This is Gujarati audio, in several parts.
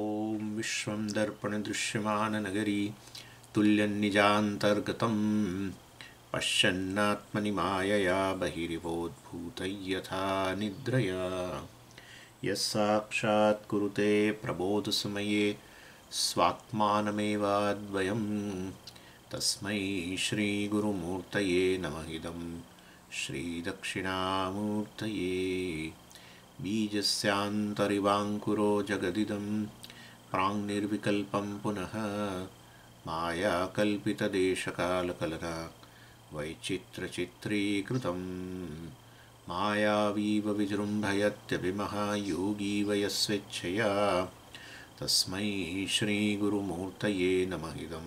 ॐ विश्वं दर्पणदृश्यमाननगरी तुल्यन्निजान्तर्गतं पश्यन्नात्मनि मायया निद्रया यथा निद्रया कुरुते प्रबोधसमये स्वात्मानमेवाद्वयं तस्मै श्रीगुरुमूर्तये नमः इदं श्रीदक्षिणामूर्तये बीजस्यान्तरिवाङ्कुरो जगदिदम् प्राङ्निर्विकल्पं पुनः मायाकल्पितदेशकालकलका वैचित्रचित्रीकृतं मायावीव विजृम्भयत्यभिमहायोगी वयस्वेच्छया तस्मै श्रीगुरुमूर्तये नमहिदं इदं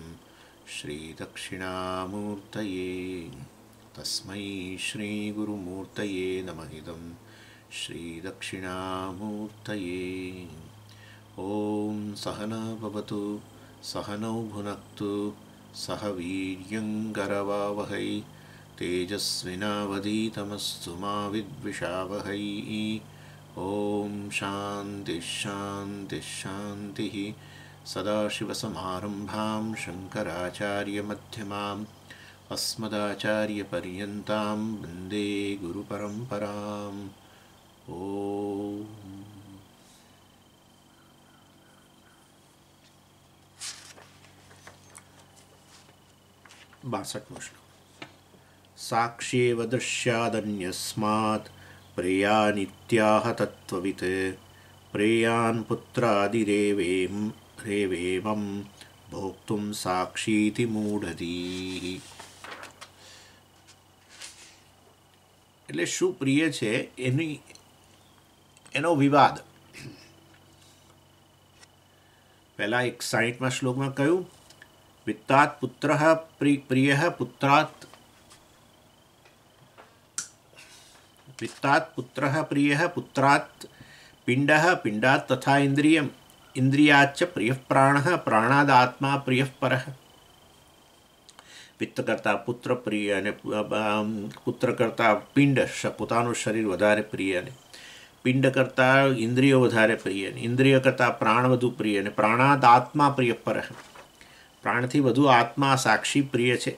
श्रीदक्षिणामूर्तये तस्मै श्रीगुरुमूर्तये नमः इदं श्रीदक्षिणामूर्तये ॐ सहना भवतु सहनौ भुनक्तु मा विद्विषावहै ॐ शान्तिशान्तिश्शान्तिः सदाशिवसमारम्भां शङ्कराचार्यमध्यमाम् अस्मदाचार्यपर्यन्तां वन्दे गुरुपरम्पराम् ॐ બાસઠમો શ્લોક સાક્ષીવ દશ્યાદન્યસ્માત પ્રેયા નિત્યાહ તત્વવિત પ્રેયાન રેવેમ રેવેમમ ભોક્તુમ સાક્ષીતિ મૂઢધી એટલે શું પ્રિય છે એની એનો વિવાદ પહેલાં એક સાહીઠમાં શ્લોકમાં કહ્યું वित्तात् पुत्रः प्रियः पुत्रात् वित्तात् पुत्रः प्रियः पुत्रात् पिण्डः पिण्डात् तथा इन्द्रियम् इन्द्रियाच्च प्रियः प्राणः प्राणादात्मा प्रियः परः पित्तकर्ता पुत्र प्रिय अं, पुत्रकर्ता पिंड કરતા પિંડ शरीर શરીર વધારે पिंडकर्ता અને પિંડ કરતા ઇન્દ્રિયો વધારે પ્રિય અને ઇન્દ્રિય કરતા પ્રાણ વધુ પ્રિય પ્રાણથી વધુ આત્મા સાક્ષી પ્રિય છે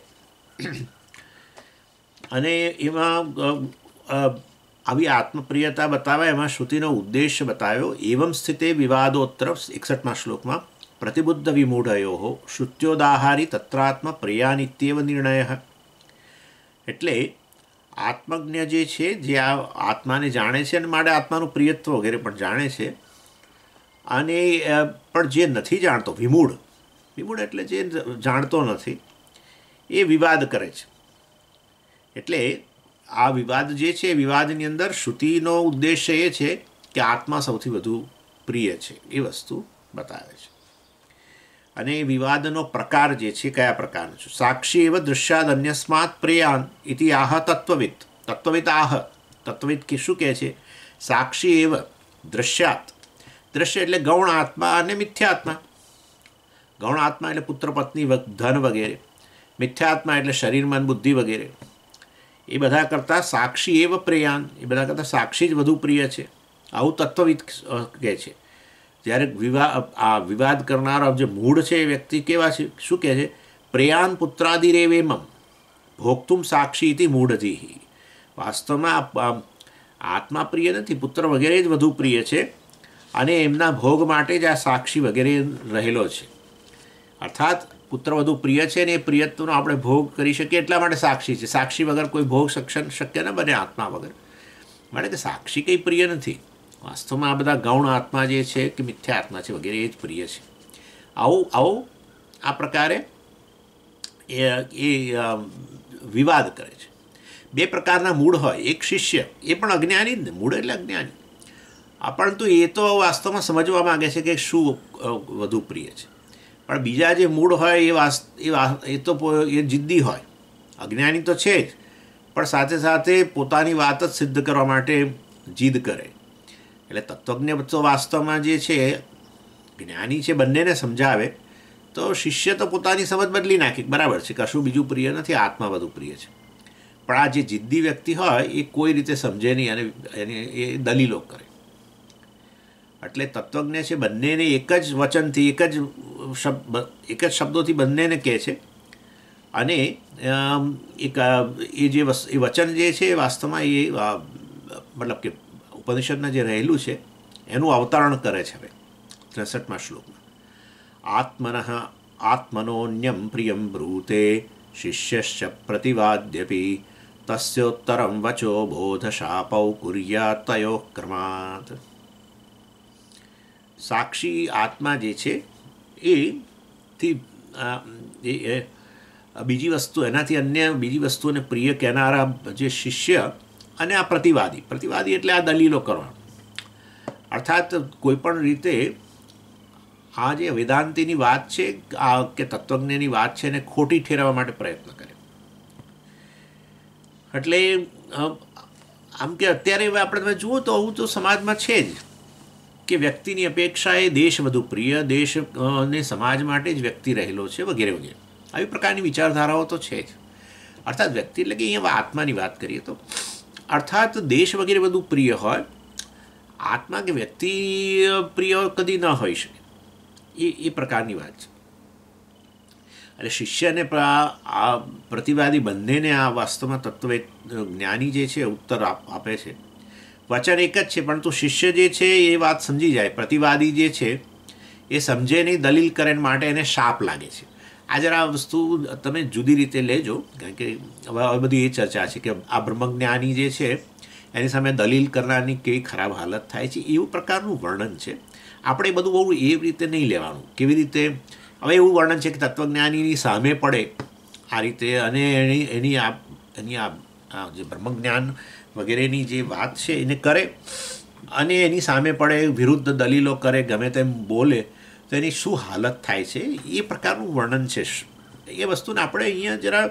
અને એમાં આવી આત્મપ્રિયતા બતાવવા એમાં શ્રુતિનો ઉદ્દેશ બતાવ્યો એવમ સ્થિતે વિવાદોત્તર એકસઠમા શ્લોકમાં પ્રતિબુદ્ધ વિમૂઢયો શ્રુત્યોદાહારી તત્રાત્મ નિત્યવ નિર્ણય એટલે આત્મજ્ઞ જે છે જે આ આત્માને જાણે છે અને માટે આત્માનું પ્રિયત્વ વગેરે પણ જાણે છે અને પણ જે નથી જાણતો વિમૂઢ નિપુણ એટલે જે જાણતો નથી એ વિવાદ કરે છે એટલે આ વિવાદ જે છે વિવાદની અંદર શ્રુતિનો ઉદ્દેશ્ય એ છે કે આત્મા સૌથી વધુ પ્રિય છે એ વસ્તુ બતાવે છે અને એ વિવાદનો પ્રકાર જે છે કયા પ્રકારનો છે સાક્ષી એવ દૃશ્યાદ અન્યસ્માત પ્રિયાન ઇતિ આહ તત્વવિત તત્વવિત આહ તત્વવિત કે શું કહે છે સાક્ષી એવ દૃશ્યાત દ્રશ્ય એટલે ગૌણ આત્મા અને મિથ્યા આત્મા ગૌણ આત્મા એટલે પુત્ર પત્ની ધન વગેરે મિથ્યા આત્મા એટલે શરીર મન બુદ્ધિ વગેરે એ બધા કરતાં સાક્ષી એવ પ્રેયાન એ બધા કરતાં સાક્ષી જ વધુ પ્રિય છે આવું તત્વવિદ કહે છે જ્યારે વિવાહ આ વિવાદ કરનારો જે મૂળ છે એ વ્યક્તિ કેવા છે શું કહે છે પ્રેયાન પુત્રાદિરેવેમમ ભોક્તુમ સાક્ષી ઇતિ મૂઢધી વાસ્તવમાં આત્મા પ્રિય નથી પુત્ર વગેરે જ વધુ પ્રિય છે અને એમના ભોગ માટે જ આ સાક્ષી વગેરે રહેલો છે અર્થાત પુત્ર વધુ પ્રિય છે અને એ પ્રિયત્વનો આપણે ભોગ કરી શકીએ એટલા માટે સાક્ષી છે સાક્ષી વગર કોઈ ભોગ સક્ષમ શક્ય ન બને આત્મા વગર માટે કે સાક્ષી કંઈ પ્રિય નથી વાસ્તવમાં આ બધા ગૌણ આત્મા જે છે કે મિથ્યા આત્મા છે વગેરે એ જ પ્રિય છે આવું આવું આ પ્રકારે એ એ વિવાદ કરે છે બે પ્રકારના મૂળ હોય એક શિષ્ય એ પણ અજ્ઞાની જ ને મૂળ એટલે અજ્ઞાની પરંતુ એ તો વાસ્તવમાં સમજવા માગે છે કે શું વધુ પ્રિય છે પણ બીજા જે મૂળ હોય એ વાસ એ એ તો એ જિદ્દી હોય અજ્ઞાની તો છે જ પણ સાથે સાથે પોતાની વાત જ સિદ્ધ કરવા માટે જીદ કરે એટલે તત્વજ્ઞ તો વાસ્તવમાં જે છે જ્ઞાની છે બંનેને સમજાવે તો શિષ્ય તો પોતાની સમજ બદલી નાખે બરાબર છે કશું બીજું પ્રિય નથી આત્મા વધુ પ્રિય છે પણ આ જે જિદ્દી વ્યક્તિ હોય એ કોઈ રીતે સમજે નહીં અને એની એ દલીલો કરે એટલે તત્વજ્ઞ છે બંનેને એક જ વચનથી એક જ શબ્દ એક જ શબ્દોથી બંનેને કહે છે અને એક એ જે એ વચન જે છે એ વાસ્તવમાં એ મતલબ કે ઉપનિષદના જે રહેલું છે એનું અવતરણ કરે છે હવે ત્રેસઠમાં શ્લોકમાં આત્મન આત્મનોન્યમ પ્રિયમ બ્રૂતે શિષ્યશ્ચ પ્રતિવાદ્યપી તસ્યોત્તરમ વચો બોધશાપૌ કુર્યા તયો ક્રમાત સાક્ષી આત્મા જે છે એથી બીજી વસ્તુ એનાથી અન્ય બીજી વસ્તુઓને પ્રિય કહેનારા જે શિષ્ય અને આ પ્રતિવાદી પ્રતિવાદી એટલે આ દલીલો કરવા અર્થાત કોઈપણ રીતે આ જે વેદાંતિની વાત છે આ કે તત્વજ્ઞની વાત છે એને ખોટી ઠેરવવા માટે પ્રયત્ન કરે એટલે આમ કે અત્યારે હવે આપણે તમે જુઓ તો આવું તો સમાજમાં છે જ કે વ્યક્તિની અપેક્ષાએ દેશ વધુ પ્રિય દેશ અને સમાજ માટે જ વ્યક્તિ રહેલો છે વગેરે વગેરે આવી પ્રકારની વિચારધારાઓ તો છે જ અર્થાત વ્યક્તિ એટલે કે અહીંયા આત્માની વાત કરીએ તો અર્થાત દેશ વગેરે બધું પ્રિય હોય આત્મા કે વ્યક્તિ પ્રિય કદી ન હોઈ શકે એ એ પ્રકારની વાત છે એટલે શિષ્યને આ પ્રતિવાદી બંનેને આ વાસ્તવમાં તત્વે જ્ઞાની જે છે ઉત્તર આપે છે વચન એક જ છે પરંતુ શિષ્ય જે છે એ વાત સમજી જાય પ્રતિવાદી જે છે એ સમજે નહીં દલીલ કરે માટે એને શાપ લાગે છે આ જરા વસ્તુ તમે જુદી રીતે લેજો કારણ કે હવે બધી એ ચર્ચા છે કે આ બ્રહ્મજ્ઞાની જે છે એની સામે દલીલ કરનારની કેવી ખરાબ હાલત થાય છે એવું પ્રકારનું વર્ણન છે આપણે બધું બહુ એ રીતે નહીં લેવાનું કેવી રીતે હવે એવું વર્ણન છે કે તત્વજ્ઞાનીની સામે પડે આ રીતે અને એની એની આ એની આ જે બ્રહ્મજ્ઞાન વગેરેની જે વાત છે એને કરે અને એની સામે પણ એ વિરુદ્ધ દલીલો કરે ગમે તેમ બોલે તો એની શું હાલત થાય છે એ પ્રકારનું વર્ણન છે એ વસ્તુને આપણે અહીંયા જરા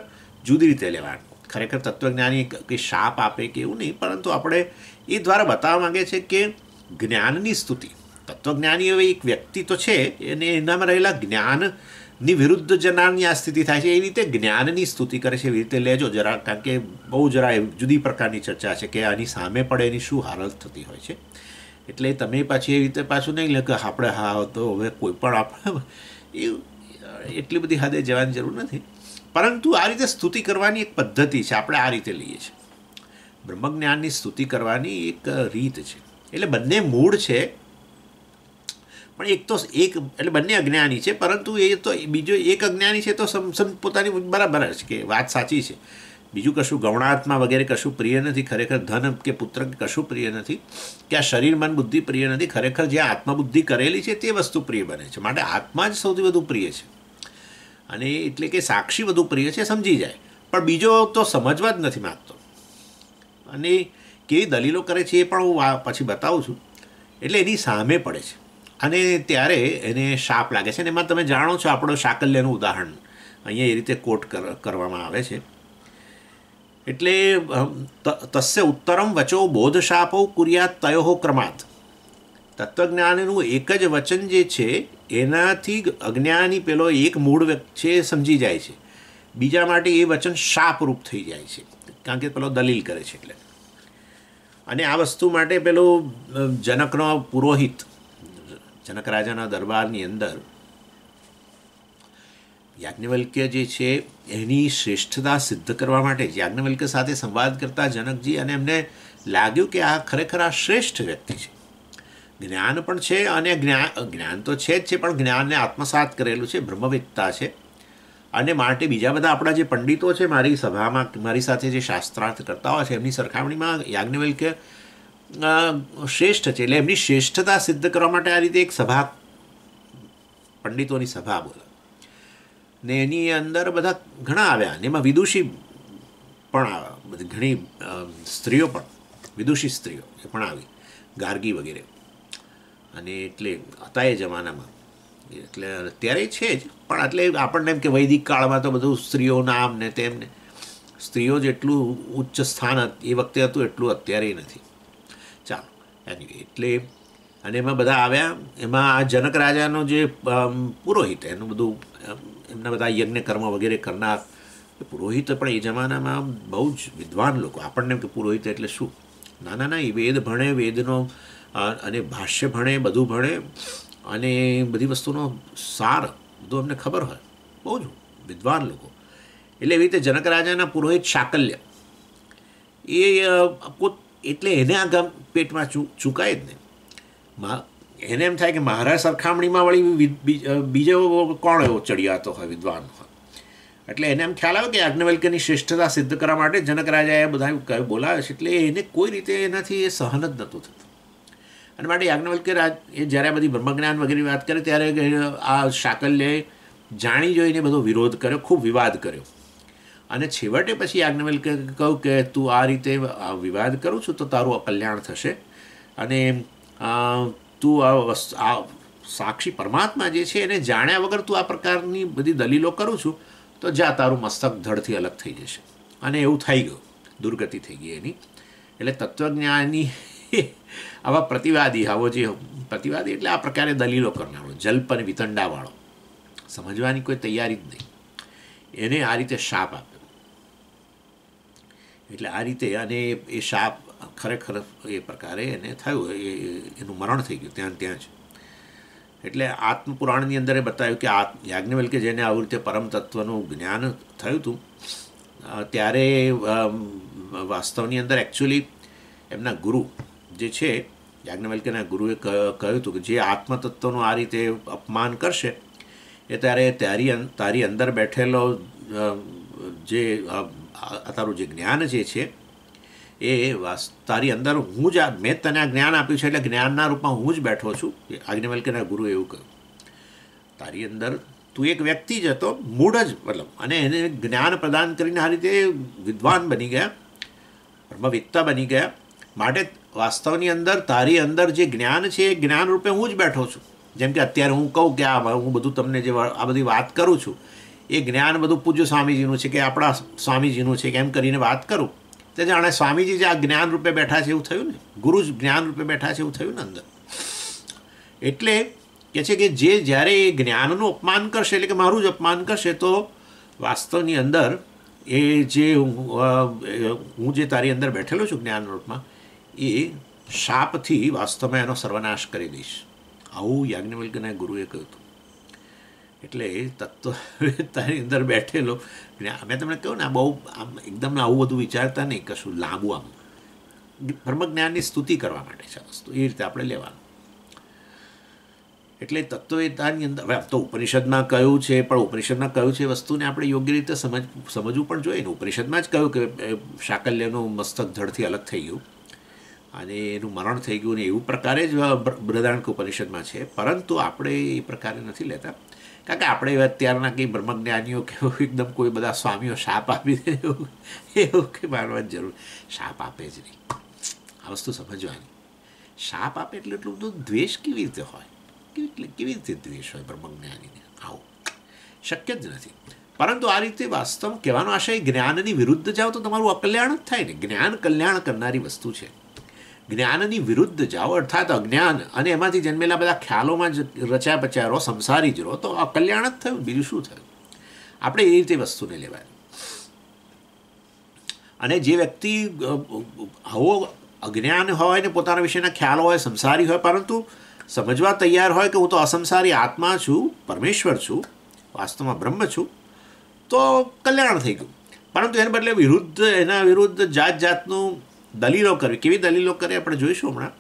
જુદી રીતે લેવાનું ખરેખર તત્વજ્ઞાની કંઈ શાપ આપે કે એવું નહીં પરંતુ આપણે એ દ્વારા બતાવવા માગે છે કે જ્ઞાનની સ્તુતિ તત્વજ્ઞાની હવે એક વ્યક્તિ તો છે અને એનામાં રહેલા જ્ઞાન ની વિરુદ્ધ જનારની આ સ્થિતિ થાય છે એ રીતે જ્ઞાનની સ્તુતિ કરે છે એવી રીતે લેજો જરા કારણ કે બહુ જરા જુદી પ્રકારની ચર્ચા છે કે આની સામે પણ એની શું હાલત થતી હોય છે એટલે તમે પાછી એ રીતે પાછું નહીં લે કે આપણે હા તો હવે કોઈ પણ આપણે એ એટલી બધી હદે જવાની જરૂર નથી પરંતુ આ રીતે સ્તુતિ કરવાની એક પદ્ધતિ છે આપણે આ રીતે લઈએ છીએ બ્રહ્મજ્ઞાનની સ્તુતિ કરવાની એક રીત છે એટલે બંને મૂળ છે પણ એક તો એક એટલે બંને અજ્ઞાની છે પરંતુ એ તો બીજો એક અજ્ઞાની છે તો સમ પોતાની બરાબર છે કે વાત સાચી છે બીજું કશું ગૌણાત્મા વગેરે કશું પ્રિય નથી ખરેખર ધન કે પુત્ર કે કશું પ્રિય નથી કે આ શરીર મન બુદ્ધિ પ્રિય નથી ખરેખર જે આત્મબુદ્ધિ કરેલી છે તે વસ્તુ પ્રિય બને છે માટે આત્મા જ સૌથી વધુ પ્રિય છે અને એટલે કે સાક્ષી વધુ પ્રિય છે સમજી જાય પણ બીજો તો સમજવા જ નથી માગતો અને કેવી દલીલો કરે છે એ પણ હું પછી બતાવું છું એટલે એની સામે પડે છે અને ત્યારે એને શાપ લાગે છે અને એમાં તમે જાણો છો આપણો શાકલ્યનું ઉદાહરણ અહીંયા એ રીતે કોટ કરવામાં આવે છે એટલે તસ્ય ઉત્તરમ વચો શાપો કુર્યાત તયો ક્રમાત તત્વજ્ઞાનનું એક જ વચન જે છે એનાથી અજ્ઞાની પેલો એક મૂળ છે સમજી જાય છે બીજા માટે એ વચન શાપરૂપ થઈ જાય છે કારણ કે પેલો દલીલ કરે છે એટલે અને આ વસ્તુ માટે પેલો જનકનો પુરોહિત જનકરાજાના દરબારની અંદર યાજ્ઞવલ્ક્ય જે છે એની શ્રેષ્ઠતા સિદ્ધ કરવા માટે યાજ્ઞવલ્ક્ય સાથે સંવાદ કરતા જનકજી અને એમને લાગ્યું કે આ ખરેખર આ શ્રેષ્ઠ વ્યક્તિ છે જ્ઞાન પણ છે અને જ્ઞાન તો છે જ છે પણ જ્ઞાનને આત્મસાત કરેલું છે બ્રહ્મવિદતા છે અને માટે બીજા બધા આપણા જે પંડિતો છે મારી સભામાં મારી સાથે જે શાસ્ત્રાર્થ કરતા હોય છે એમની સરખામણીમાં યાજ્ઞવલ્ક્ય શ્રેષ્ઠ છે એટલે એમની શ્રેષ્ઠતા સિદ્ધ કરવા માટે આ રીતે એક સભા પંડિતોની સભા બોલા ને એની અંદર બધા ઘણા આવ્યા ને એમાં વિદુષી પણ આવ્યા ઘણી સ્ત્રીઓ પણ વિદુષી સ્ત્રીઓ એ પણ આવી ગાર્ગી વગેરે અને એટલે હતા એ જમાનામાં એટલે અત્યારે છે જ પણ એટલે આપણને એમ કે વૈદિક કાળમાં તો બધું સ્ત્રીઓના આમ ને તેમને સ્ત્રીઓ જેટલું ઉચ્ચ સ્થાન એ વખતે હતું એટલું અત્યારે નથી એની એટલે અને એમાં બધા આવ્યા એમાં આ જનક રાજાનો જે પુરોહિત એનું બધું એમના બધા યજ્ઞ કર્મ વગેરે કરનાર પુરોહિત પણ એ જમાનામાં બહુ જ વિદ્વાન લોકો આપણને કે પુરોહિત એટલે શું ના ના ના એ વેદ ભણે વેદનો અને ભાષ્ય ભણે બધું ભણે અને બધી વસ્તુનો સાર બધું અમને ખબર હોય બહુ જ વિદ્વાન લોકો એટલે એવી રીતે જનક રાજાના પુરોહિત શાકલ્ય એ પોત એટલે એને આ ગમ પેટમાં ચૂ ચૂકાય જ નહીં એને એમ થાય કે મારા સરખામણીમાં વળી બીજો કોણ એવો ચડિયાતો હોય વિદ્વાન હોય એટલે એને એમ ખ્યાલ આવે કે યાજ્ઞવલ્ક્યની શ્રેષ્ઠતા સિદ્ધ કરવા માટે જનક રાજા રાજાએ બધા બોલાવે છે એટલે એને કોઈ રીતે એનાથી એ સહન જ નહોતું થતું અને માટે યાજ્ઞવલ્ક્ય રાજ એ જ્યારે બધી બ્રહ્મજ્ઞાન વગેરે વાત કરે ત્યારે આ શાકલ્યએ જાણી જોઈને બધો વિરોધ કર્યો ખૂબ વિવાદ કર્યો અને છેવટે પછી યાજ્ઞવેલ કહું કે તું આ રીતે વિવાદ કરું છું તો તારું અકલ્યાણ થશે અને તું આ સાક્ષી પરમાત્મા જે છે એને જાણ્યા વગર તું આ પ્રકારની બધી દલીલો કરું છું તો જા તારું મસ્તક ધડથી અલગ થઈ જશે અને એવું થઈ ગયું દુર્ગતિ થઈ ગઈ એની એટલે તત્વજ્ઞાની આવા પ્રતિવાદી આવો જે પ્રતિવાદી એટલે આ પ્રકારે દલીલો કરનારો જલ્પ અને વિતંડાવાળો સમજવાની કોઈ તૈયારી જ નહીં એને આ રીતે શાપ આપ્યો એટલે આ રીતે અને એ શાપ ખરેખર એ પ્રકારે એને થયું એ એનું મરણ થઈ ગયું ત્યાં ત્યાં જ એટલે આત્મપુરાણની અંદર એ બતાવ્યું કે આ યાજ્ઞવલ્કે જેને આવી રીતે પરમ તત્વનું જ્ઞાન થયું હતું ત્યારે વાસ્તવની અંદર એકચ્યુઅલી એમના ગુરુ જે છે યાજ્ઞવલ્કના ગુરુએ કહ્યું હતું કે જે આત્મતત્વનું આ રીતે અપમાન કરશે એ ત્યારે તારી તારી અંદર બેઠેલો જે તારું જે જ્ઞાન જે છે એ તારી અંદર હું જ મેં તને આ જ્ઞાન આપ્યું છે એટલે જ્ઞાનના રૂપમાં હું જ બેઠો છું આજ્ઞાવલ્કીના ગુરુ એવું કહ્યું તારી અંદર તું એક વ્યક્તિ જ હતો મૂળ જ મતલબ અને એને જ્ઞાન પ્રદાન કરીને આ રીતે વિદ્વાન બની ગયા બ્રહ્મવિદ્તા બની ગયા માટે વાસ્તવની અંદર તારી અંદર જે જ્ઞાન છે એ જ્ઞાન રૂપે હું જ બેઠો છું જેમ કે અત્યારે હું કહું કે આ હું બધું તમને જે આ બધી વાત કરું છું એ જ્ઞાન બધું પૂજ્ય સ્વામીજીનું છે કે આપણા સ્વામીજીનું છે કે એમ કરીને વાત કરું તે જાણે સ્વામીજી જે આ જ્ઞાન રૂપે બેઠા છે એવું થયું ને ગુરુ જ જ્ઞાન રૂપે બેઠા છે એવું થયું ને અંદર એટલે કે છે કે જે જ્યારે એ જ્ઞાનનું અપમાન કરશે એટલે કે મારું જ અપમાન કરશે તો વાસ્તવની અંદર એ જે હું જે તારી અંદર બેઠેલો છું જ્ઞાન રૂપમાં એ શાપથી વાસ્તવમાં એનો સર્વનાશ કરી દઈશ આવું યાજ્ઞવલ્કના ગુરુએ કહ્યું હતું એટલે એ તત્વવેતાની અંદર બેઠેલો મેં તમને કહ્યું ને આ બહુ આમ એકદમ આવું બધું વિચારતા નહીં કશું લાંબુ આમ બ્રહ્મજ્ઞાનની સ્તુતિ કરવા માટે છે વસ્તુ એ રીતે આપણે લેવાનું એટલે તત્વવેતાની અંદર હવે તો ઉપનિષદમાં કહ્યું છે પણ ઉપનિષદમાં કહ્યું છે વસ્તુને આપણે યોગ્ય રીતે સમજ સમજવું પણ જોઈએ ને ઉપનિષદમાં જ કહ્યું કે શાકલ્યનું મસ્તક ધડથી અલગ થઈ ગયું અને એનું મરણ થઈ ગયું ને એવું પ્રકારે જ બૃહદારણ્ય ઉપનિષદમાં છે પરંતુ આપણે એ પ્રકારે નથી લેતા કારણ કે આપણે અત્યારના કંઈ બ્રહ્મજ્ઞાનીઓ કે એકદમ કોઈ બધા સ્વામીઓ શાપ આપી દે એવું એવું કંઈ માનવાની જરૂર શાપ આપે જ નહીં આ વસ્તુ સમજવાની શાપ આપે એટલે એટલું બધું દ્વેષ કેવી રીતે હોય કેવી એટલે કેવી રીતે દ્વેષ હોય બ્રહ્મજ્ઞાનીને આવું શક્ય જ નથી પરંતુ આ રીતે વાસ્તવ કહેવાનો આશય જ્ઞાનની વિરુદ્ધ જાઓ તો તમારું અકલ્યાણ જ થાય ને જ્ઞાન કલ્યાણ કરનારી વસ્તુ છે જ્ઞાનની વિરુદ્ધ જાઓ અર્થાત અજ્ઞાન અને એમાંથી જન્મેલા બધા ખ્યાલોમાં જ રચ્યા પચ્યા સંસારી જ રહો તો આ કલ્યાણ જ થયું બીજું શું થયું આપણે એ રીતે વસ્તુને લેવાય અને જે વ્યક્તિ આવો અજ્ઞાન હોય ને પોતાના વિશેના ખ્યાલ હોય સંસારી હોય પરંતુ સમજવા તૈયાર હોય કે હું તો અસંસારી આત્મા છું પરમેશ્વર છું વાસ્તવમાં બ્રહ્મ છું તો કલ્યાણ થઈ ગયું પરંતુ એને બદલે વિરુદ્ધ એના વિરુદ્ધ જાત જાતનું દલીલો કરવી કેવી દલીલો કરે આપણે જોઈશું હમણાં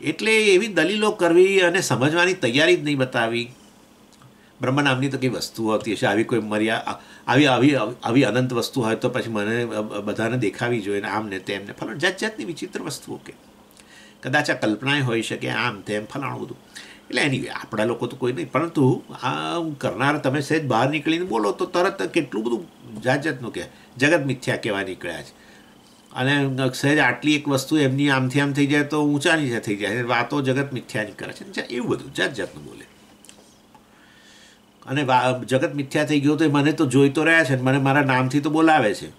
એટલે એવી દલીલો કરવી અને સમજવાની તૈયારી જ નહીં બતાવી બ્રહ્મ નામની તો કંઈ વસ્તુ હોતી હશે આવી કોઈ મર્યા આવી આવી આવી અનંત વસ્તુ હોય તો પછી મને બધાને દેખાવી જોઈએ ને આમને તેમને ફલાણ જાત જાતની વિચિત્ર વસ્તુઓ કે કદાચ આ કલ્પનાએ હોઈ શકે આમ તેમ ફલાણું બધું એટલે એની આપણા લોકો તો કોઈ નહીં પરંતુ આમ કરનાર તમે સહેજ બહાર નીકળીને બોલો તો તરત કેટલું બધું જાત જાતનું કહે જગત મિથ્યા કહેવા નીકળ્યા છે અને સહેજ આટલી એક વસ્તુ એમની આમથી આમ થઈ જાય તો ઊંચા નીચે થઈ જાય વાતો જગત મિથ્યાની કરે છે એવું બધું જાત જાતનું બોલે અને જગત મિથ્યા થઈ ગયું તો મને તો જોઈતો રહ્યા છે મને મારા નામથી તો બોલાવે છે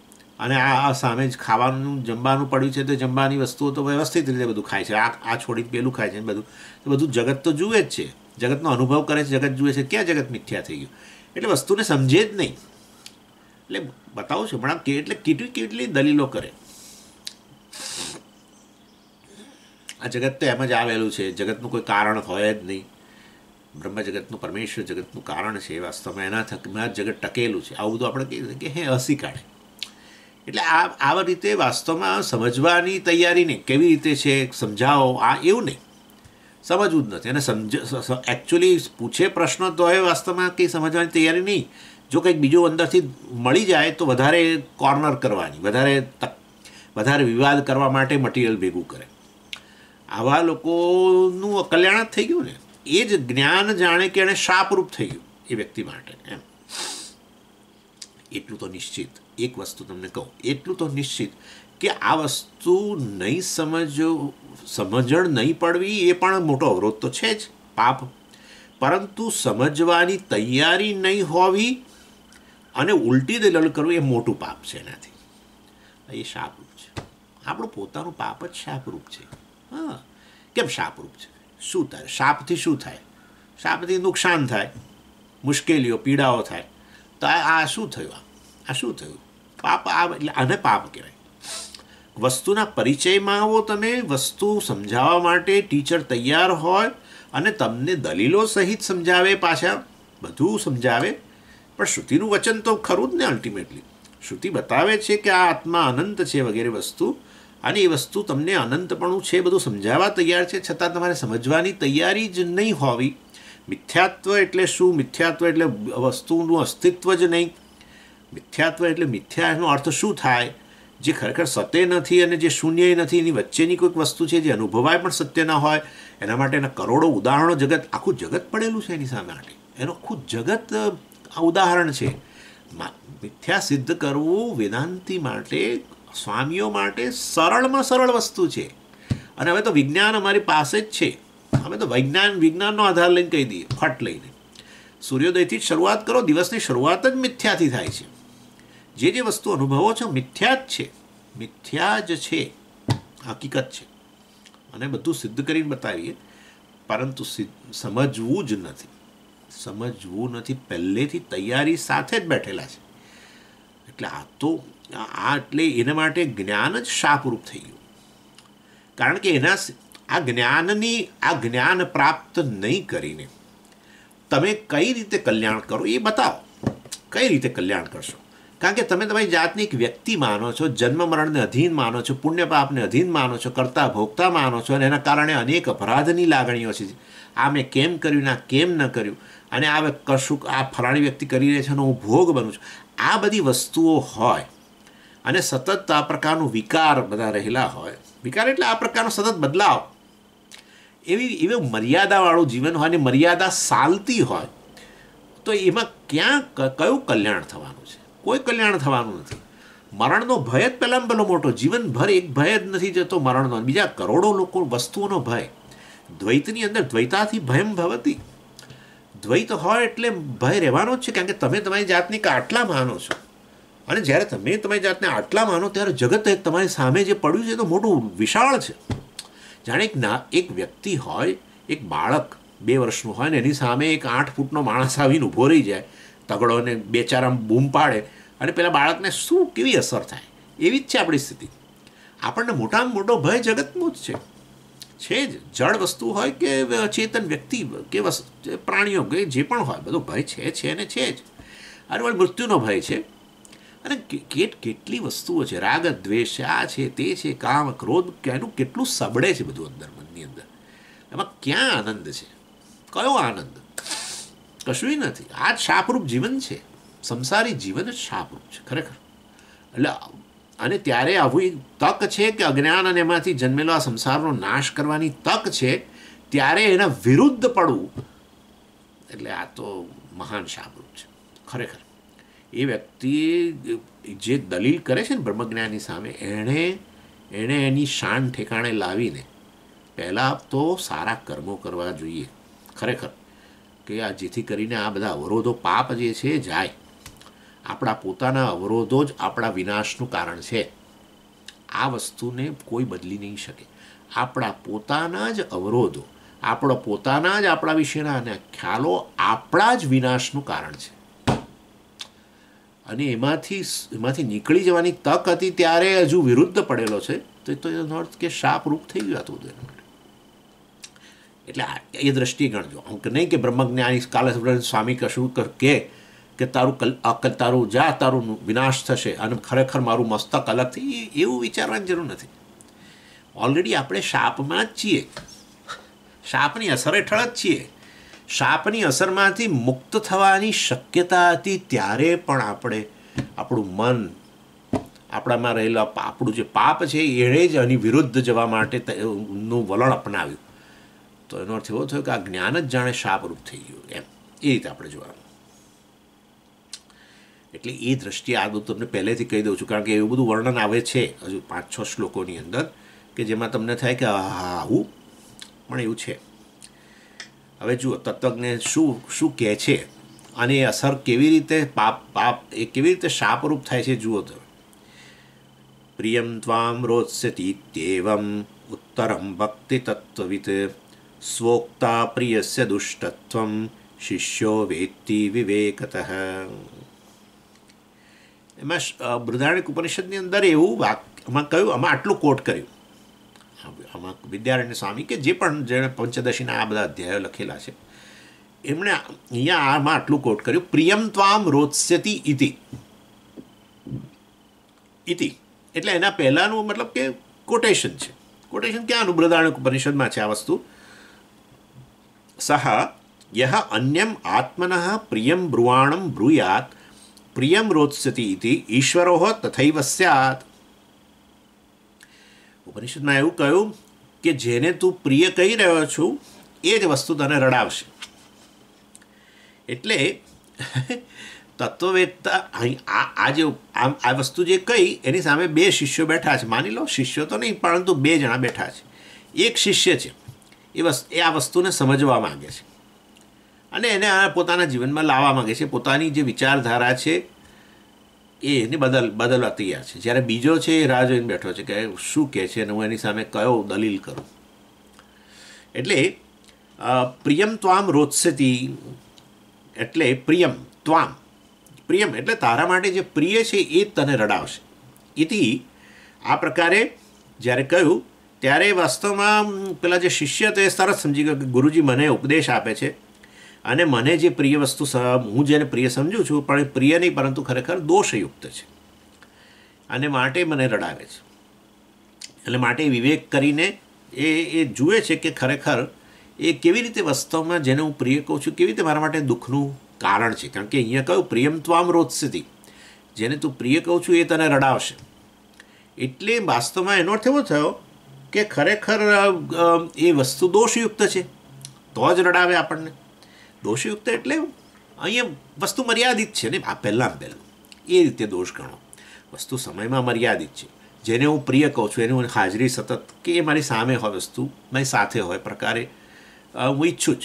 અને આ સામે જ ખાવાનું જમવાનું પડ્યું છે તો જમવાની વસ્તુઓ તો વ્યવસ્થિત રીતે બધું ખાય છે આ આ છોડીને પેલું ખાય છે બધું તો બધું જગત તો જુએ જ છે જગતનો અનુભવ કરે છે જગત જુએ છે ક્યાં જગત મિથ્યા થઈ ગયું એટલે વસ્તુને સમજે જ નહીં એટલે બતાવું છું પણ આમ એટલે કેટલી કેટલી દલીલો કરે આ જગત તો એમ જ આવેલું છે જગતનું કોઈ કારણ હોય જ નહીં બ્રહ્મ જગતનું પરમેશ્વર જગતનું કારણ છે વાસ્તવમાં એના થકમાં જગત ટકેલું છે આવું બધું આપણે કહીએ કે હે હસી કાઢે એટલે આ આવા રીતે વાસ્તવમાં સમજવાની તૈયારી નહીં કેવી રીતે છે સમજાવો આ એવું નહીં સમજવું જ નથી અને સમજ એકચ્યુઅલી પૂછે પ્રશ્ન તો એ વાસ્તવમાં કંઈ સમજવાની તૈયારી નહીં જો કંઈક બીજું અંદરથી મળી જાય તો વધારે કોર્નર કરવાની વધારે તક વધારે વિવાદ કરવા માટે મટીરિયલ ભેગું કરે આવા લોકોનું કલ્યાણ જ થઈ ગયું ને એ જ જ્ઞાન જાણે કે એને શાપરૂપ થઈ ગયું એ વ્યક્તિ માટે એમ એટલું તો નિશ્ચિત એક વસ્તુ તમને કહું એટલું તો નિશ્ચિત કે આ વસ્તુ નહીં સમજ સમજણ નહીં પડવી એ પણ મોટો અવરોધ તો છે જ પાપ પરંતુ સમજવાની તૈયારી નહીં હોવી અને ઉલટી દલલ કરવું એ મોટું પાપ છે એનાથી એ શાપરૂપ આપણું પોતાનું પાપ જ શાપરૂપ છે હા કેમ શાપરૂપ છે શું થાય શાપથી શું થાય શાપથી નુકસાન થાય મુશ્કેલીઓ પીડાઓ થાય તો આ શું થયું આ શું થયું પાપ આ એટલે આને પાપ કહેવાય વસ્તુના પરિચયમાં આવો તમે વસ્તુ સમજાવવા માટે ટીચર તૈયાર હોય અને તમને દલીલો સહિત સમજાવે પાછા બધું સમજાવે પણ શ્રુતિનું વચન તો ખરું જ ને અલ્ટિમેટલી શ્રુતિ બતાવે છે કે આ આત્મા અનંત છે વગેરે વસ્તુ અને એ વસ્તુ તમને અનંતપણું છે બધું સમજાવવા તૈયાર છે છતાં તમારે સમજવાની તૈયારી જ નહીં હોવી મિથ્યાત્વ એટલે શું મિથ્યાત્વ એટલે વસ્તુનું અસ્તિત્વ જ નહીં મિથ્યાત્વ એટલે મિથ્યાનો અર્થ શું થાય જે ખરેખર સત્ય નથી અને જે શૂન્ય નથી એની વચ્ચેની કોઈક વસ્તુ છે જે અનુભવાય પણ સત્ય ન હોય એના માટેના કરોડો ઉદાહરણો જગત આખું જગત પડેલું છે એની સામે આટલી એનું આખું જગત આ ઉદાહરણ છે મિથ્યા સિદ્ધ કરવું વેદાંતિ માટે સ્વામીઓ માટે સરળમાં સરળ વસ્તુ છે અને હવે તો વિજ્ઞાન અમારી પાસે જ છે અમે તો વિજ્ઞાન વિજ્ઞાનનો આધાર લઈને કહી દઈએ ફટ લઈને સૂર્યોદયથી જ શરૂઆત કરો દિવસની શરૂઆત જ મિથ્યાથી થાય છે જે જે વસ્તુ અનુભવો છો મિથ્યા જ છે મિથ્યા જ છે હકીકત છે અને બધું સિદ્ધ કરીને બતાવીએ પરંતુ સમજવું જ નથી સમજવું નથી પહેલેથી તૈયારી સાથે જ બેઠેલા છે એટલે આ તો આ એટલે એના માટે જ્ઞાન જ શાપરૂપ થઈ ગયું કારણ કે એના આ જ્ઞાનની આ જ્ઞાન પ્રાપ્ત નહીં કરીને તમે કઈ રીતે કલ્યાણ કરો એ બતાવો કઈ રીતે કલ્યાણ કરશો કારણ કે તમે તમારી જાતને એક વ્યક્તિ માનો છો જન્મ મરણને અધીન માનો છો પુણ્ય પાપને અધીન માનો છો કરતા ભોગતા માનો છો અને એના કારણે અનેક અપરાધની લાગણીઓ છે આ મેં કેમ કર્યું ના કેમ ન કર્યું અને આ કશું આ ફલાણી વ્યક્તિ કરી રહ્યા છે અને હું ભોગ બનું છું આ બધી વસ્તુઓ હોય અને સતત આ પ્રકારનો વિકાર બધા રહેલા હોય વિકાર એટલે આ પ્રકારનો સતત બદલાવ એવી એવું મર્યાદાવાળું જીવન હોય અને મર્યાદા સાલતી હોય તો એમાં ક્યાં કયું કલ્યાણ થવાનું છે કોઈ કલ્યાણ થવાનું નથી મરણનો ભય જ પહેલાં પહેલો મોટો જીવનભર એક ભય જ નથી જતો મરણનો બીજા કરોડો લોકો વસ્તુઓનો ભય દ્વૈતની અંદર દ્વૈતાથી ભયમ ભવતી દ્વૈત હોય એટલે ભય રહેવાનો જ છે કારણ કે તમે તમારી જાતને આટલા માનો છો અને જ્યારે તમે તમારી જાતને આટલા માનો ત્યારે જગત તમારી સામે જે પડ્યું છે તો મોટું વિશાળ છે જાણે એક ના એક વ્યક્તિ હોય એક બાળક બે વર્ષનું હોય ને એની સામે એક આઠ ફૂટનો માણસ આવીને ઊભો રહી જાય તગડોને બે ચાર આમ બૂમ પાડે અને પેલા બાળકને શું કેવી અસર થાય એવી જ છે આપણી સ્થિતિ આપણને મોટામાં મોટો ભય જગતનો જ છે છે જ જળ વસ્તુ હોય કે ચેતન વ્યક્તિ કે વસ્તુ પ્રાણીઓ કે જે પણ હોય બધો ભય છે છે ને છે જ અને મૃત્યુનો ભય છે અને કેટ કેટલી વસ્તુઓ છે રાગ દ્વેષ આ છે તે છે કામ ક્રોધ એનું કેટલું સબળે છે બધું અંદર મનની અંદર એમાં ક્યાં આનંદ છે કયો આનંદ કશું નથી આ જ શાપરૂપ જીવન છે સંસારી જીવન જ શાપરૂપ છે ખરેખર એટલે અને ત્યારે આવી તક છે કે અજ્ઞાન અને એમાંથી જન્મેલો આ સંસારનો નાશ કરવાની તક છે ત્યારે એના વિરુદ્ધ પડવું એટલે આ તો મહાન શાપરૂપ છે ખરેખર એ વ્યક્તિ જે દલીલ કરે છે ને બ્રહ્મજ્ઞાની સામે એણે એણે એની શાન ઠેકાણે લાવીને પહેલાં તો સારા કર્મો કરવા જોઈએ ખરેખર કે આ જેથી કરીને આ બધા અવરોધો પાપ જે છે જાય આપણા પોતાના અવરોધો જ આપણા વિનાશનું કારણ છે આ વસ્તુને કોઈ બદલી નહીં શકે આપણા પોતાના જ અવરોધો આપણો પોતાના જ આપણા વિશેના અને ખ્યાલો આપણા જ વિનાશનું કારણ છે અને એમાંથી એમાંથી નીકળી જવાની તક હતી ત્યારે હજુ વિરુદ્ધ પડેલો છે તો એ તો એનો અર્થ કે શાપરૂપ થઈ ગયો હતું એના માટે એટલે એ દ્રષ્ટિએ ગણજો હું નહીં કે બ્રહ્મજ્ઞાની કાલે સ્વામી કશું કે કે તારું કલ તારું જા તારું વિનાશ થશે અને ખરેખર મારું મસ્તક અલગ થઈ એવું વિચારવાની જરૂર નથી ઓલરેડી આપણે શાપમાં જ છીએ શાપની અસર હેઠળ જ છીએ શાપની અસરમાંથી મુક્ત થવાની શક્યતા હતી ત્યારે પણ આપણે આપણું મન આપણામાં રહેલા આપણું જે પાપ છે એણે જ એની વિરુદ્ધ જવા માટે નું વલણ અપનાવ્યું તો એનો અર્થ એવો થયો કે આ જ્ઞાન જ જાણે શાપરૂપ થઈ ગયું એમ એ રીતે આપણે જોવાનું એટલે એ દ્રષ્ટિએ આ બધું તમને પહેલેથી કહી દઉં છું કારણ કે એવું બધું વર્ણન આવે છે હજુ પાંચ છ શ્લોકોની અંદર કે જેમાં તમને થાય કે આવું પણ એવું છે હવે જુઓ તત્વજ્ઞ શું શું કહે છે અને એ અસર કેવી રીતે પાપ પાપ એ કેવી રીતે શાપરૂપ થાય છે જુઓ તો પ્રિયમ ત્વામ રોત્સ્યતીત્યેવમ ઉત્તરમ ભક્તિ તત્વવિત સ્વોક્તા પ્રિયસ્ય દુષ્ટત્વમ શિષ્યો વેત્તિ વિવેકત એમાં બૃદાણિક ઉપનિષદની અંદર એવું વાક આમાં કહ્યું આમાં આટલું કોટ કર્યું આમાં વિદ્યારણ્ય સ્વામી કે જે પણ જેણે પંચદશીના આ બધા અધ્યાયો લખેલા છે એમણે અહીંયા આમાં આટલું કોટ કર્યું પ્રિયમ ત્વામ રોત્સ્યતિ ઇતિ ઇતિ એટલે એના પહેલાંનું મતલબ કે કોટેશન છે કોટેશન ક્યાં અનુબ્રદાણ પરિષદમાં છે આ વસ્તુ સહ યહ અન્યમ આત્મન પ્રિયમ બ્રુવાણમ બ્રૂયાત પ્રિયમ રોત્સ્યતિ ઇતિ ઈશ્વરો તથૈવ સ્યાત ઉપનિષદમાં એવું કહ્યું કે જેને તું પ્રિય કહી રહ્યો છું એ જ વસ્તુ તને રડાવશે એટલે તત્વવેદતા અહીં આ આ જે આમ આ વસ્તુ જે કહી એની સામે બે શિષ્યો બેઠા છે માની લો શિષ્યો તો નહીં પરંતુ બે જણા બેઠા છે એક શિષ્ય છે એ વસ્તુ એ આ વસ્તુને સમજવા માગે છે અને એને આ પોતાના જીવનમાં લાવવા માગે છે પોતાની જે વિચારધારા છે એ એને બદલ બદલવા તૈયાર છે જ્યારે બીજો છે એ રાહ જોઈને બેઠો છે કે શું કહે છે અને હું એની સામે કયો દલીલ કરું એટલે પ્રિયમ ત્વામ રોત્સતી એટલે પ્રિયમ ત્વામ પ્રિયમ એટલે તારા માટે જે પ્રિય છે એ તને રડાવશે એથી આ પ્રકારે જ્યારે કહ્યું ત્યારે વાસ્તવમાં પેલા જે શિષ્ય તે સરસ સમજી ગયો કે ગુરુજી મને ઉપદેશ આપે છે અને મને જે પ્રિય વસ્તુ હું જેને પ્રિય સમજું છું પણ પ્રિય નહીં પરંતુ ખરેખર દોષયુક્ત છે અને માટે મને રડાવે છે એટલે માટે વિવેક કરીને એ એ જુએ છે કે ખરેખર એ કેવી રીતે વાસ્તવમાં જેને હું પ્રિય કહું છું કેવી રીતે મારા માટે દુઃખનું કારણ છે કારણ કે અહીંયા કહ્યું પ્રિયમ ત્વામ રોત્સથી જેને તું પ્રિય કહું છું એ તને રડાવશે એટલે વાસ્તવમાં એનો અર્થ એવો થયો કે ખરેખર એ વસ્તુ દોષયુક્ત છે તો જ રડાવે આપણને દોષયુક્ત એટલે અહીંયા વસ્તુ મર્યાદિત છે ને આ પહેલાં પહેલું એ રીતે દોષ ગણો વસ્તુ સમયમાં મર્યાદિત છે જેને હું પ્રિય કહું છું એની હું હાજરી સતત કે એ મારી સામે હોય વસ્તુ મારી સાથે હોય પ્રકારે હું ઈચ્છું જ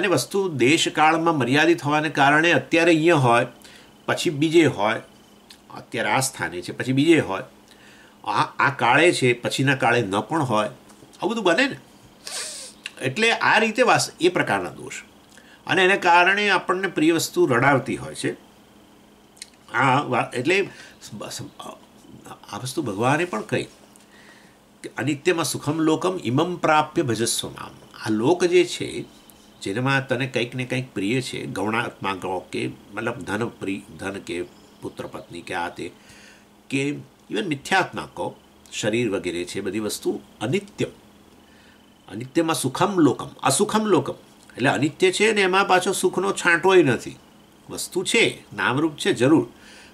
અને વસ્તુ દેશકાળમાં મર્યાદિત હોવાને કારણે અત્યારે અહીંયા હોય પછી બીજે હોય અત્યારે આ સ્થાને છે પછી બીજે હોય આ આ કાળે છે પછીના કાળે ન પણ હોય આવું બધું બને ને એટલે આ રીતે વાસ એ પ્રકારના દોષ અને એને કારણે આપણને પ્રિય વસ્તુ રડાવતી હોય છે આ એટલે આ વસ્તુ ભગવાને પણ કહી કે અનિત્યમાં સુખમ લોકમ ઇમમ પ્રાપ્ય નામ આ લોક જે છે જેનામાં તને કંઈક ને કંઈક પ્રિય છે ગૌણાત્મા કહો કે મતલબ ધન પ્રિય ધન કે પુત્ર પત્ની કે આ તે કે ઇવન મિથ્યાત્મા કહો શરીર વગેરે છે બધી વસ્તુ અનિત્ય અનિત્યમાં સુખમ લોકમ અસુખમ લોકમ એટલે અનિત્ય છે ને એમાં પાછો સુખનો છાંટોય નથી વસ્તુ છે નામરૂપ છે જરૂર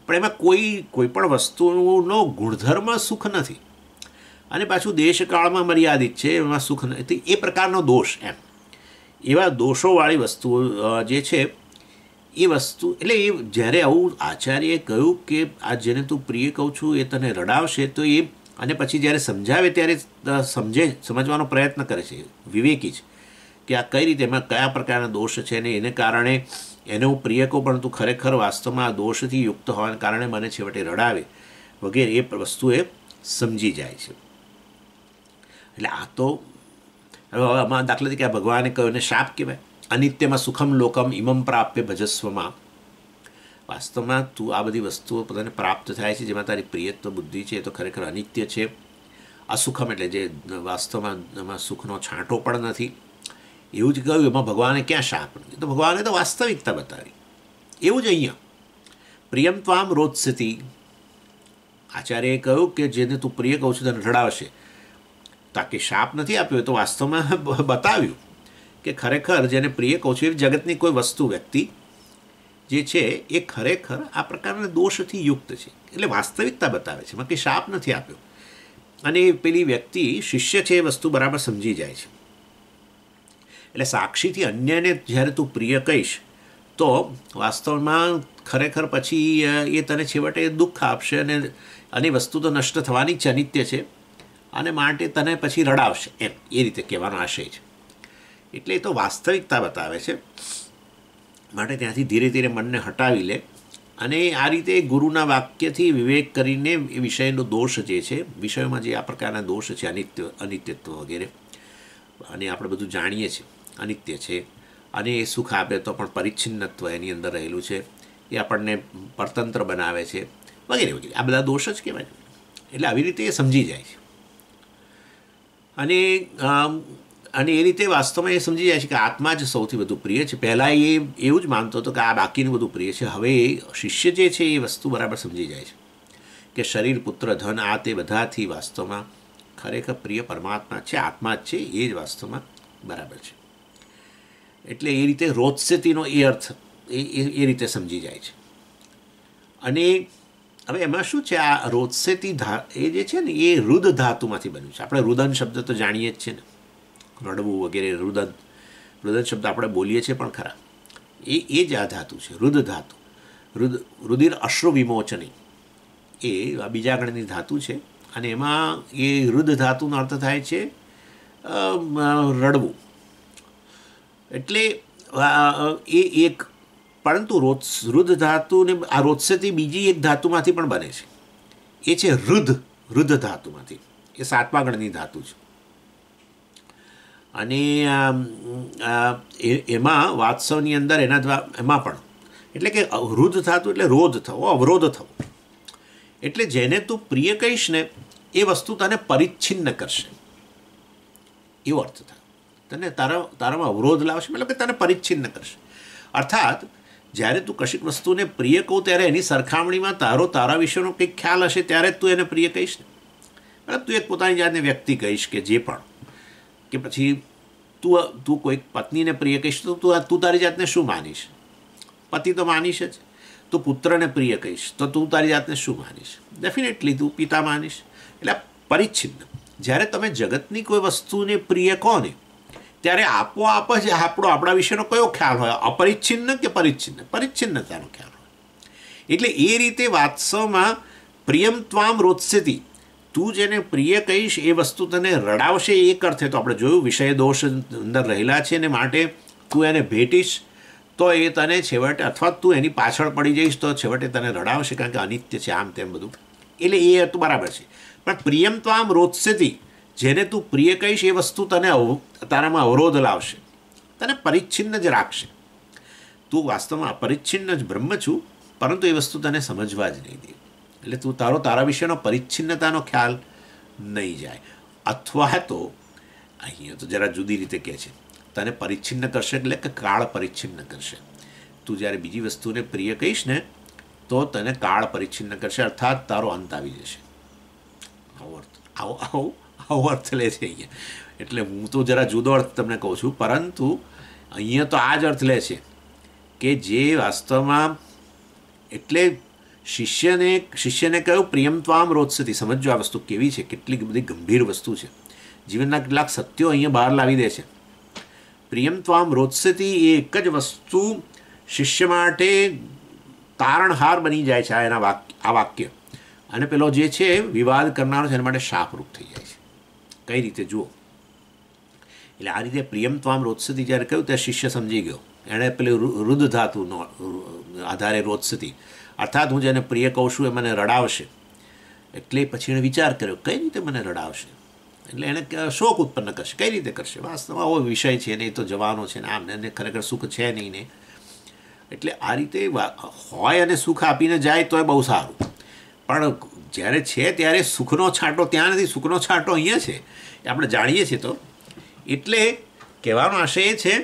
પણ એમાં કોઈ કોઈ પણ વસ્તુનો ગુણધર્મ સુખ નથી અને પાછું દેશકાળમાં મર્યાદિત છે એમાં સુખ નથી એ પ્રકારનો દોષ એમ એવા દોષોવાળી વસ્તુઓ જે છે એ વસ્તુ એટલે એ જ્યારે આવું આચાર્યએ કહ્યું કે આ જેને તું પ્રિય કહું છું એ તને રડાવશે તો એ અને પછી જ્યારે સમજાવે ત્યારે સમજે સમજવાનો પ્રયત્ન કરે છે વિવેકી છે કે આ કઈ રીતે એમાં કયા પ્રકારના દોષ છે ને એને કારણે એને હું પ્રિય કહું પરંતુ ખરેખર વાસ્તવમાં આ દોષથી યુક્ત હોવાને કારણે મને છેવટે રડાવે વગેરે એ વસ્તુ એ સમજી જાય છે એટલે આ તો હવે આમાં દાખલા તરીકે આ ભગવાને કહ્યું એને શાપ કહેવાય અનિત્યમાં સુખમ લોકમ ઇમમ પ્રાપ્ય ભજસ્વમાં વાસ્તવમાં તું આ બધી વસ્તુઓ પોતાને પ્રાપ્ત થાય છે જેમાં તારી પ્રિયત્વ બુદ્ધિ છે એ તો ખરેખર અનિત્ય છે અસુખમ એટલે જે વાસ્તવમાં એમાં સુખનો છાંટો પણ નથી એવું જ કહ્યું એમાં ભગવાને ક્યાં શાપ નથી તો ભગવાને તો વાસ્તવિકતા બતાવી એવું જ અહીંયા પ્રિયમ ત્વામ રોત્સિતિ આચાર્યએ કહ્યું કે જેને તું પ્રિય કહું છું તેને રડાવશે તાકે શાપ નથી આપ્યો તો વાસ્તવમાં બતાવ્યું કે ખરેખર જેને પ્રિય કહું છું એવી જગતની કોઈ વસ્તુ વ્યક્તિ જે છે એ ખરેખર આ પ્રકારના દોષથી યુક્ત છે એટલે વાસ્તવિકતા બતાવે છે બાકી શાપ નથી આપ્યો અને પેલી વ્યક્તિ શિષ્ય છે એ વસ્તુ બરાબર સમજી જાય છે એટલે સાક્ષીથી અન્યને જ્યારે તું પ્રિય કહીશ તો વાસ્તવમાં ખરેખર પછી એ તને છેવટે દુઃખ આપશે અને આની વસ્તુ તો નષ્ટ થવાની જ અનિત્ય છે અને માટે તને પછી રડાવશે એમ એ રીતે કહેવાનો આશય છે એટલે એ તો વાસ્તવિકતા બતાવે છે માટે ત્યાંથી ધીરે ધીરે મનને હટાવી લે અને આ રીતે ગુરુના વાક્યથી વિવેક કરીને એ વિષયનો દોષ જે છે વિષયોમાં જે આ પ્રકારના દોષ છે અનિત્ય અનિત્યત્વ વગેરે અને આપણે બધું જાણીએ છીએ અનિત્ય છે અને એ સુખ આપે તો પણ પરિચ્છિન્નત્વ એની અંદર રહેલું છે એ આપણને પરતંત્ર બનાવે છે વગેરે વગેરે આ બધા દોષ જ કહેવાય એટલે આવી રીતે એ સમજી જાય છે અને અને એ રીતે વાસ્તવમાં એ સમજી જાય છે કે આત્મા જ સૌથી વધુ પ્રિય છે પહેલાં એ એવું જ માનતો હતો કે આ બાકીનું બધું પ્રિય છે હવે એ શિષ્ય જે છે એ વસ્તુ બરાબર સમજી જાય છે કે શરીર પુત્ર ધન આ તે બધાથી વાસ્તવમાં ખરેખર પ્રિય પરમાત્મા છે આત્મા જ છે એ જ વાસ્તવમાં બરાબર છે એટલે એ રીતે રોજસે એ અર્થ એ એ રીતે સમજી જાય છે અને હવે એમાં શું છે આ રોજસેતી ધા એ જે છે ને એ રુદ ધાતુમાંથી બન્યું છે આપણે રુદન શબ્દ તો જાણીએ જ છે ને રડવું વગેરે રુદન રુદન શબ્દ આપણે બોલીએ છીએ પણ ખરા એ એ જ આ ધાતુ છે રુદ ધાતુ રુદ રુધિર અશ્રુ વિમોચની એ બીજા ગણની ધાતુ છે અને એમાં એ રુદ ધાતુનો અર્થ થાય છે રડવું એટલે એ એક પરંતુ રોત્સ રુદ્ધ ધાતુને આ રોત્સેથી બીજી એક ધાતુમાંથી પણ બને છે એ છે રુદ્ધ રુદ્ધ ધાતુમાંથી એ સાતમા ગણની ધાતુ છે અને એમાં વાત્સવની અંદર એના દ્વારા એમાં પણ એટલે કે અવરોધ થતું એટલે રોધ થવો અવરોધ થવો એટલે જેને તું પ્રિય કહીશ ને એ વસ્તુ તને પરિચ્છિન્ન કરશે એવો અર્થ થાય તને તારા તારામાં અવરોધ લાવશે મતલબ કે તને પરિચ્છિન્ન કરશે અર્થાત જ્યારે તું કશીક વસ્તુને પ્રિય કહું ત્યારે એની સરખામણીમાં તારો તારા વિશેનો કંઈક ખ્યાલ હશે ત્યારે તું એને પ્રિય કહીશ ને મતલબ તું એક પોતાની જાતને વ્યક્તિ કહીશ કે જે પણ કે પછી તું તું કોઈક પત્નીને પ્રિય કહીશ તો તું તું તારી જાતને શું માનીશ પતિ તો માનીશ જ તું પુત્રને પ્રિય કહીશ તો તું તારી જાતને શું માનીશ ડેફિનેટલી તું પિતા માનીશ એટલે પરિચ્છિન્ન જ્યારે તમે જગતની કોઈ વસ્તુને પ્રિય કહો ને ત્યારે આપોઆપ જ આપણો આપણા વિશેનો કયો ખ્યાલ હોય અપરિચ્છિન્ન કે પરિચ્છિન્ન પરિચ્છિન્નતાનો ખ્યાલ હોય એટલે એ રીતે વાત્સવમાં પ્રિયમ ત્વામ રોત્સેતી તું જેને પ્રિય કહીશ એ વસ્તુ તને રડાવશે એ કરશે તો આપણે જોયું વિષય દોષ અંદર રહેલા છે ને માટે તું એને ભેટીશ તો એ તને છેવટે અથવા તું એની પાછળ પડી જઈશ તો છેવટે તને રડાવશે કારણ કે અનિત્ય છે આમ તેમ બધું એટલે એ તો બરાબર છે પણ પ્રિયમ તો આમ રોજસેથી જેને તું પ્રિય કહીશ એ વસ્તુ તને તારામાં અવરોધ લાવશે તને પરિચ્છિન્ન જ રાખશે તું વાસ્તવમાં અપરિચ્છિન્ન જ બ્રહ્મ છું પરંતુ એ વસ્તુ તને સમજવા જ નહીં દે એટલે તું તારો તારા વિશેનો પરિચ્છિન્નતાનો ખ્યાલ નહીં જાય અથવા તો અહીંયા તો જરા જુદી રીતે કહે છે તને પરિચ્છિન્ન કરશે એટલે કે કાળ પરિચ્છિન્ન કરશે તું જ્યારે બીજી વસ્તુને પ્રિય કહીશ ને તો તને કાળ પરિચ્છિન્ન કરશે અર્થાત તારો અંત આવી જશે આવો આવો આવો અર્થ લે છે અહીંયા એટલે હું તો જરા જુદો અર્થ તમને કહું છું પરંતુ અહીંયા તો આ જ અર્થ લે છે કે જે વાસ્તવમાં એટલે શિષ્યને શિષ્યને કહ્યું પ્રિયમત્વામ રોજસથી સમજો આ વસ્તુ કેવી છે કેટલી બધી ગંભીર વસ્તુ છે જીવનના કેટલાક સત્યો અહીંયા બહાર લાવી દે છે પ્રિયમત્વામ રોજસથી એ એક જ વસ્તુ શિષ્ય માટે તારણહાર બની જાય છે આ એના વાક્ય આ વાક્ય અને પેલો જે છે વિવાદ કરનારો છે એના માટે શાપરૂપ થઈ જાય કઈ રીતે જુઓ એટલે આ રીતે પ્રિયમ ત્વામ રોત્સતી જ્યારે કહ્યું ત્યારે શિષ્ય સમજી ગયો એણે પેલું રુદ્ધ ધાતુનો આધારે રોત્સતી અર્થાત હું જેને પ્રિય કહું છું એ મને રડાવશે એટલે પછી એણે વિચાર કર્યો કઈ રીતે મને રડાવશે એટલે એણે શોક ઉત્પન્ન કરશે કઈ રીતે કરશે વાસ્તવમાં આવો વિષય છે ને એ તો જવાનો છે ને આમ ને એને ખરેખર સુખ છે નહીં ને એટલે આ રીતે હોય અને સુખ આપીને જાય તો એ બહુ સારું પણ જ્યારે છે ત્યારે સુખનો છાંટો ત્યાં નથી સુખનો છાંટો અહીંયા છે એ આપણે જાણીએ છીએ તો એટલે કહેવાનો આશય એ છે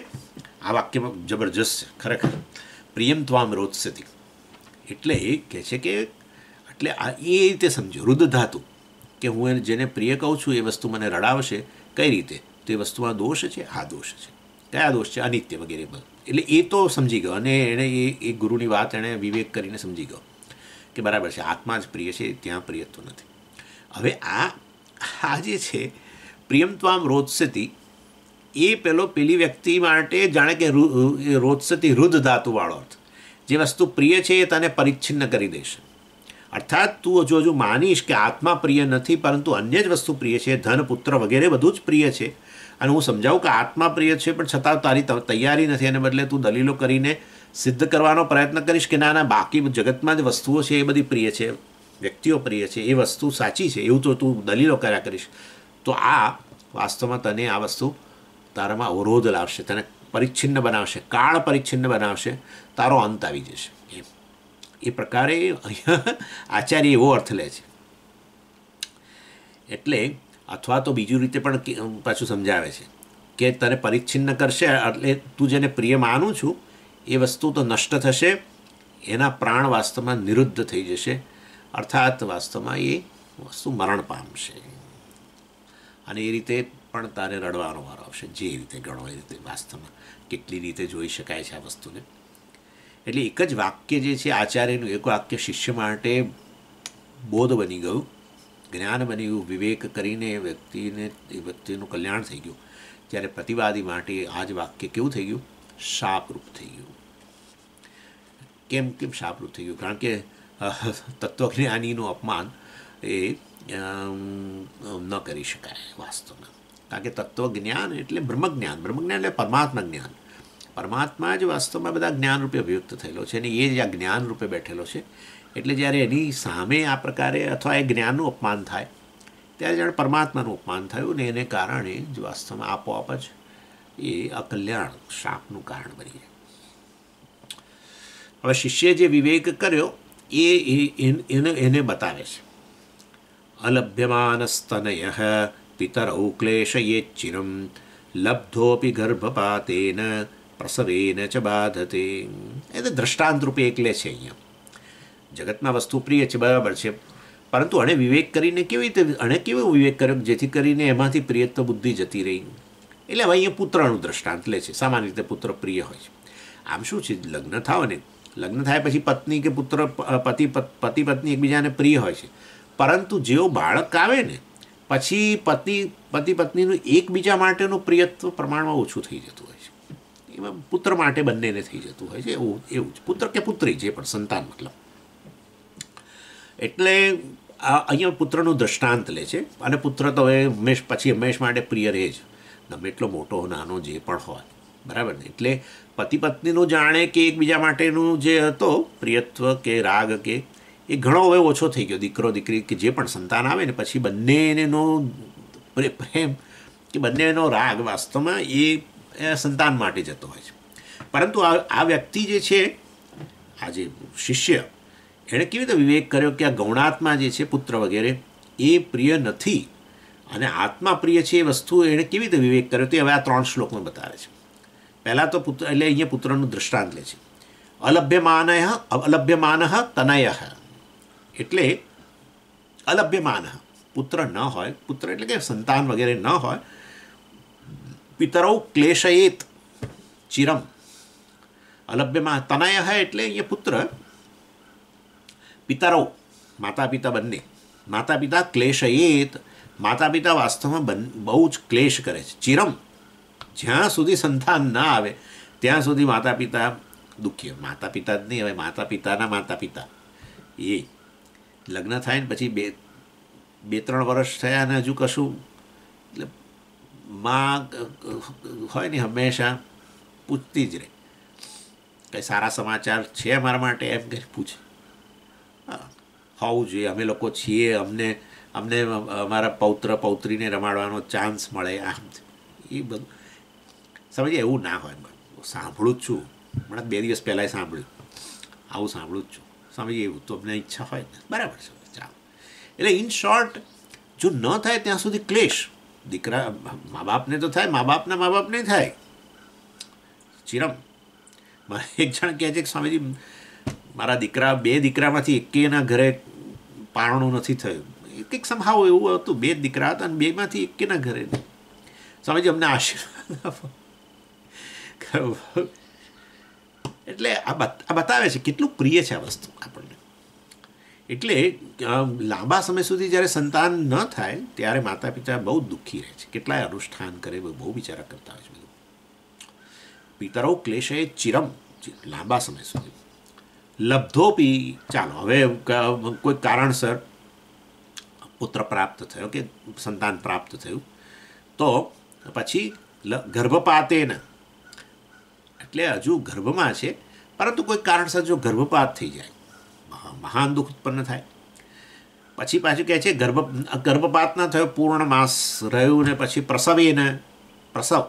આ વાક્યમાં જબરજસ્ત છે ખરેખર પ્રિયમ ત્વામ રોત્સતી એટલે એ કહે છે કે એટલે આ એ રીતે સમજો રુદ્ધ ધાતુ કે હું એને જેને પ્રિય કહું છું એ વસ્તુ મને રડાવશે કઈ રીતે તો એ વસ્તુમાં દોષ છે આ દોષ છે કયા દોષ છે અનિત્ય વગેરે એટલે એ તો સમજી ગયો અને એણે એ ગુરુની વાત એણે વિવેક કરીને સમજી ગયો કે બરાબર છે આત્મા જ પ્રિય છે ત્યાં પ્રિયત્વ નથી હવે આ આ જે છે પ્રિયમત્વામ રોત્સતી એ પેલો પેલી વ્યક્તિ માટે જાણે કે રોત્સતી રુદ્ધ ધાતુવાળો અર્થ જે વસ્તુ પ્રિય છે એ તને પરિચ્છિન્ન કરી દેશે અર્થાત તું હજુ હજુ માનીશ કે આત્મા પ્રિય નથી પરંતુ અન્ય જ વસ્તુ પ્રિય છે ધન પુત્ર વગેરે બધું જ પ્રિય છે અને હું સમજાવું કે આત્મા પ્રિય છે પણ છતાં તારી તૈયારી નથી એને બદલે તું દલીલો કરીને સિદ્ધ કરવાનો પ્રયત્ન કરીશ કે ના ના બાકી જગતમાં જે વસ્તુઓ છે એ બધી પ્રિય છે વ્યક્તિઓ પ્રિય છે એ વસ્તુ સાચી છે એવું તો તું દલીલો કર્યા કરીશ તો આ વાસ્તવમાં તને આ વસ્તુ તારામાં અવરોધ લાવશે તને પરિચ્છિન્ન બનાવશે કાળ પરિચ્છિન્ન બનાવશે તારો અંત આવી જશે એમ એ પ્રકારે આચાર્ય એવો અર્થ લે છે એટલે અથવા તો બીજી રીતે પણ પાછું સમજાવે છે કે તને પરિચ્છિન્ન કરશે એટલે તું જેને પ્રિય માનું છું એ વસ્તુ તો નષ્ટ થશે એના પ્રાણ વાસ્તવમાં નિરુદ્ધ થઈ જશે અર્થાત વાસ્તવમાં એ વસ્તુ મરણ પામશે અને એ રીતે પણ તારે રડવાનો વારો આવશે જે રીતે ગણો એ રીતે વાસ્તવમાં કેટલી રીતે જોઈ શકાય છે આ વસ્તુને એટલે એક જ વાક્ય જે છે આચાર્યનું એક વાક્ય શિષ્ય માટે બોધ બની ગયું જ્ઞાન બની ગયું વિવેક કરીને એ વ્યક્તિને એ વ્યક્તિનું કલ્યાણ થઈ ગયું ત્યારે પ્રતિવાદી માટે આ જ વાક્ય કેવું થઈ ગયું શાપરૂપ થઈ ગયું કેમ કેમ સાબરું થઈ ગયું કારણ કે તત્વજ્ઞાનીનું અપમાન એ ન કરી શકાય વાસ્તવમાં કારણ કે તત્વજ્ઞાન એટલે બ્રહ્મજ્ઞાન બ્રહ્મજ્ઞાન એટલે પરમાત્મા જ્ઞાન પરમાત્મા જ વાસ્તવમાં બધા જ્ઞાન રૂપે અભિવ્યક્ત થયેલો છે અને એ જ આ જ્ઞાન રૂપે બેઠેલો છે એટલે જ્યારે એની સામે આ પ્રકારે અથવા એ જ્ઞાનનું અપમાન થાય ત્યારે જાણે પરમાત્માનું અપમાન થયું ને એને કારણે જ વાસ્તવમાં આપોઆપ જ એ અકલ્યાણ શાપનું કારણ બની જાય હવે શિષ્યે જે વિવેક કર્યો એ એને એને બતાવે છે અલભ્યમાન અલભ્યમાનસ્તનય પિતરૌ ક્લેશયેચ્છિરમ લબ્ધોપી ગર્ભપાતેન પ્રસવેન ચ બાધતે એટલે દ્રષ્ટાંત રૂપે એકલે છે અહીંયા જગતમાં વસ્તુ પ્રિય છે બરાબર છે પરંતુ અણે વિવેક કરીને કેવી રીતે અણે કેવો વિવેક કર્યો જેથી કરીને એમાંથી પ્રિયત્વ બુદ્ધિ જતી રહી એટલે હવે અહીંયા પુત્રનું દ્રષ્ટાંત લે છે સામાન્ય રીતે પુત્ર પ્રિય હોય છે આમ શું છે લગ્ન થાવ ને લગ્ન થાય પછી પત્ની કે પુત્ર પતિ પતિ પત્ની એકબીજાને પ્રિય હોય છે પરંતુ જેઓ બાળક આવે ને પછી પતિ પતિ પત્નીનું એકબીજા માટેનું પ્રિયત્વ પ્રમાણમાં ઓછું થઈ જતું હોય છે એમાં પુત્ર માટે બંનેને થઈ જતું હોય છે એવું એવું જ પુત્ર કે પુત્રી જે પણ સંતાન મતલબ એટલે અહીંયા પુત્રનું દ્રષ્ટાંત લે છે અને પુત્ર તો હવે હંમેશ પછી હંમેશ માટે પ્રિય રહે જ ગમે એટલો મોટો નાનો જે પણ હોય બરાબર ને એટલે પતિ પત્નીનું જાણે કે એકબીજા માટેનું જે હતો પ્રિયત્વ કે રાગ કે એ ઘણો હવે ઓછો થઈ ગયો દીકરો દીકરી કે જે પણ સંતાન આવે ને પછી બંને એનો પ્રેમ કે બંને એનો રાગ વાસ્તવમાં એ સંતાન માટે જતો હોય છે પરંતુ આ વ્યક્તિ જે છે આ જે શિષ્ય એણે કેવી રીતે વિવેક કર્યો કે આ ગૌણાત્મા જે છે પુત્ર વગેરે એ પ્રિય નથી અને આત્મા પ્રિય છે એ વસ્તુ એણે કેવી રીતે વિવેક કર્યો તે હવે આ ત્રણ શ્લોકમાં બતાવે છે પહેલાં તો પુત્ર એટલે અહીંયા પુત્રનું દૃષ્ટાંત લે છે અલભ્યમાનય અલભ્યમાન તનય એટલે અલભ્યમાન પુત્ર ન હોય પુત્ર એટલે કે સંતાન વગેરે ન હોય પિતરૌ ક્લેશયેત ચિરમ અલભ્યમાં તનય એટલે અહીંયા પુત્ર પિતરૌ માતા પિતા બંને માતા પિતા ક્લેશયેત માતા પિતા વાસ્તવમાં બહુ જ ક્લેશ કરે છે ચિરમ જ્યાં સુધી સંતાન ના આવે ત્યાં સુધી માતા પિતા દુઃખી માતા પિતા જ નહીં હવે માતા પિતાના માતા પિતા એ લગ્ન થાય ને પછી બે બે ત્રણ વર્ષ થયા ને હજુ કશું એટલે માં હોય ને હંમેશા પૂછતી જ રહે કંઈ સારા સમાચાર છે મારા માટે એમ કંઈ પૂછે હોવું જોઈએ અમે લોકો છીએ અમને અમને અમારા પૌત્ર પૌત્રીને રમાડવાનો ચાન્સ મળે આમ એ બધું સમજે એવું ના હોય મને સાંભળું જ છું હમણાં બે દિવસ પહેલાંય સાંભળ્યું આવું સાંભળું જ છું સમજે એવું તો અમને ઈચ્છા હોય ને બરાબર છે ચાલો એટલે ઇન શોર્ટ જો ન થાય ત્યાં સુધી ક્લેશ દીકરા મા બાપને તો થાય મા બાપના મા બાપને થાય ચિરમ એક જણ કહે છે કે સ્વામીજી મારા દીકરા બે દીકરામાંથી એકેના ઘરે પારણું નથી થયું એક સંભાવ એવું હતું બે દીકરા હતા અને બેમાંથી એકેના ઘરે નહીં સ્વામીજી અમને આશીર્વાદ આપો એટલે આ બતાવે છે કેટલું પ્રિય છે આ વસ્તુ આપણને એટલે લાંબા સમય સુધી જ્યારે સંતાન ન થાય ત્યારે માતા પિતા બહુ દુઃખી રહે છે કેટલાય અનુષ્ઠાન કરે બહુ બિચારા કરતા હોય છે બધું પિતરો ક્લેશે ચિરમ લાંબા સમય સુધી લબ્ધોપી ચાલો હવે કોઈ કારણસર પુત્ર પ્રાપ્ત થયો કે સંતાન પ્રાપ્ત થયું તો પછી ગર્ભપાતેના એટલે હજુ ગર્ભમાં છે પરંતુ કોઈ કારણસર જો ગર્ભપાત થઈ જાય મહાન દુઃખ ઉત્પન્ન થાય પછી પાછું કહે છે ગર્ભ ગર્ભપાત ન થયો પૂર્ણ માસ રહ્યું ને પછી પ્રસવેને પ્રસવ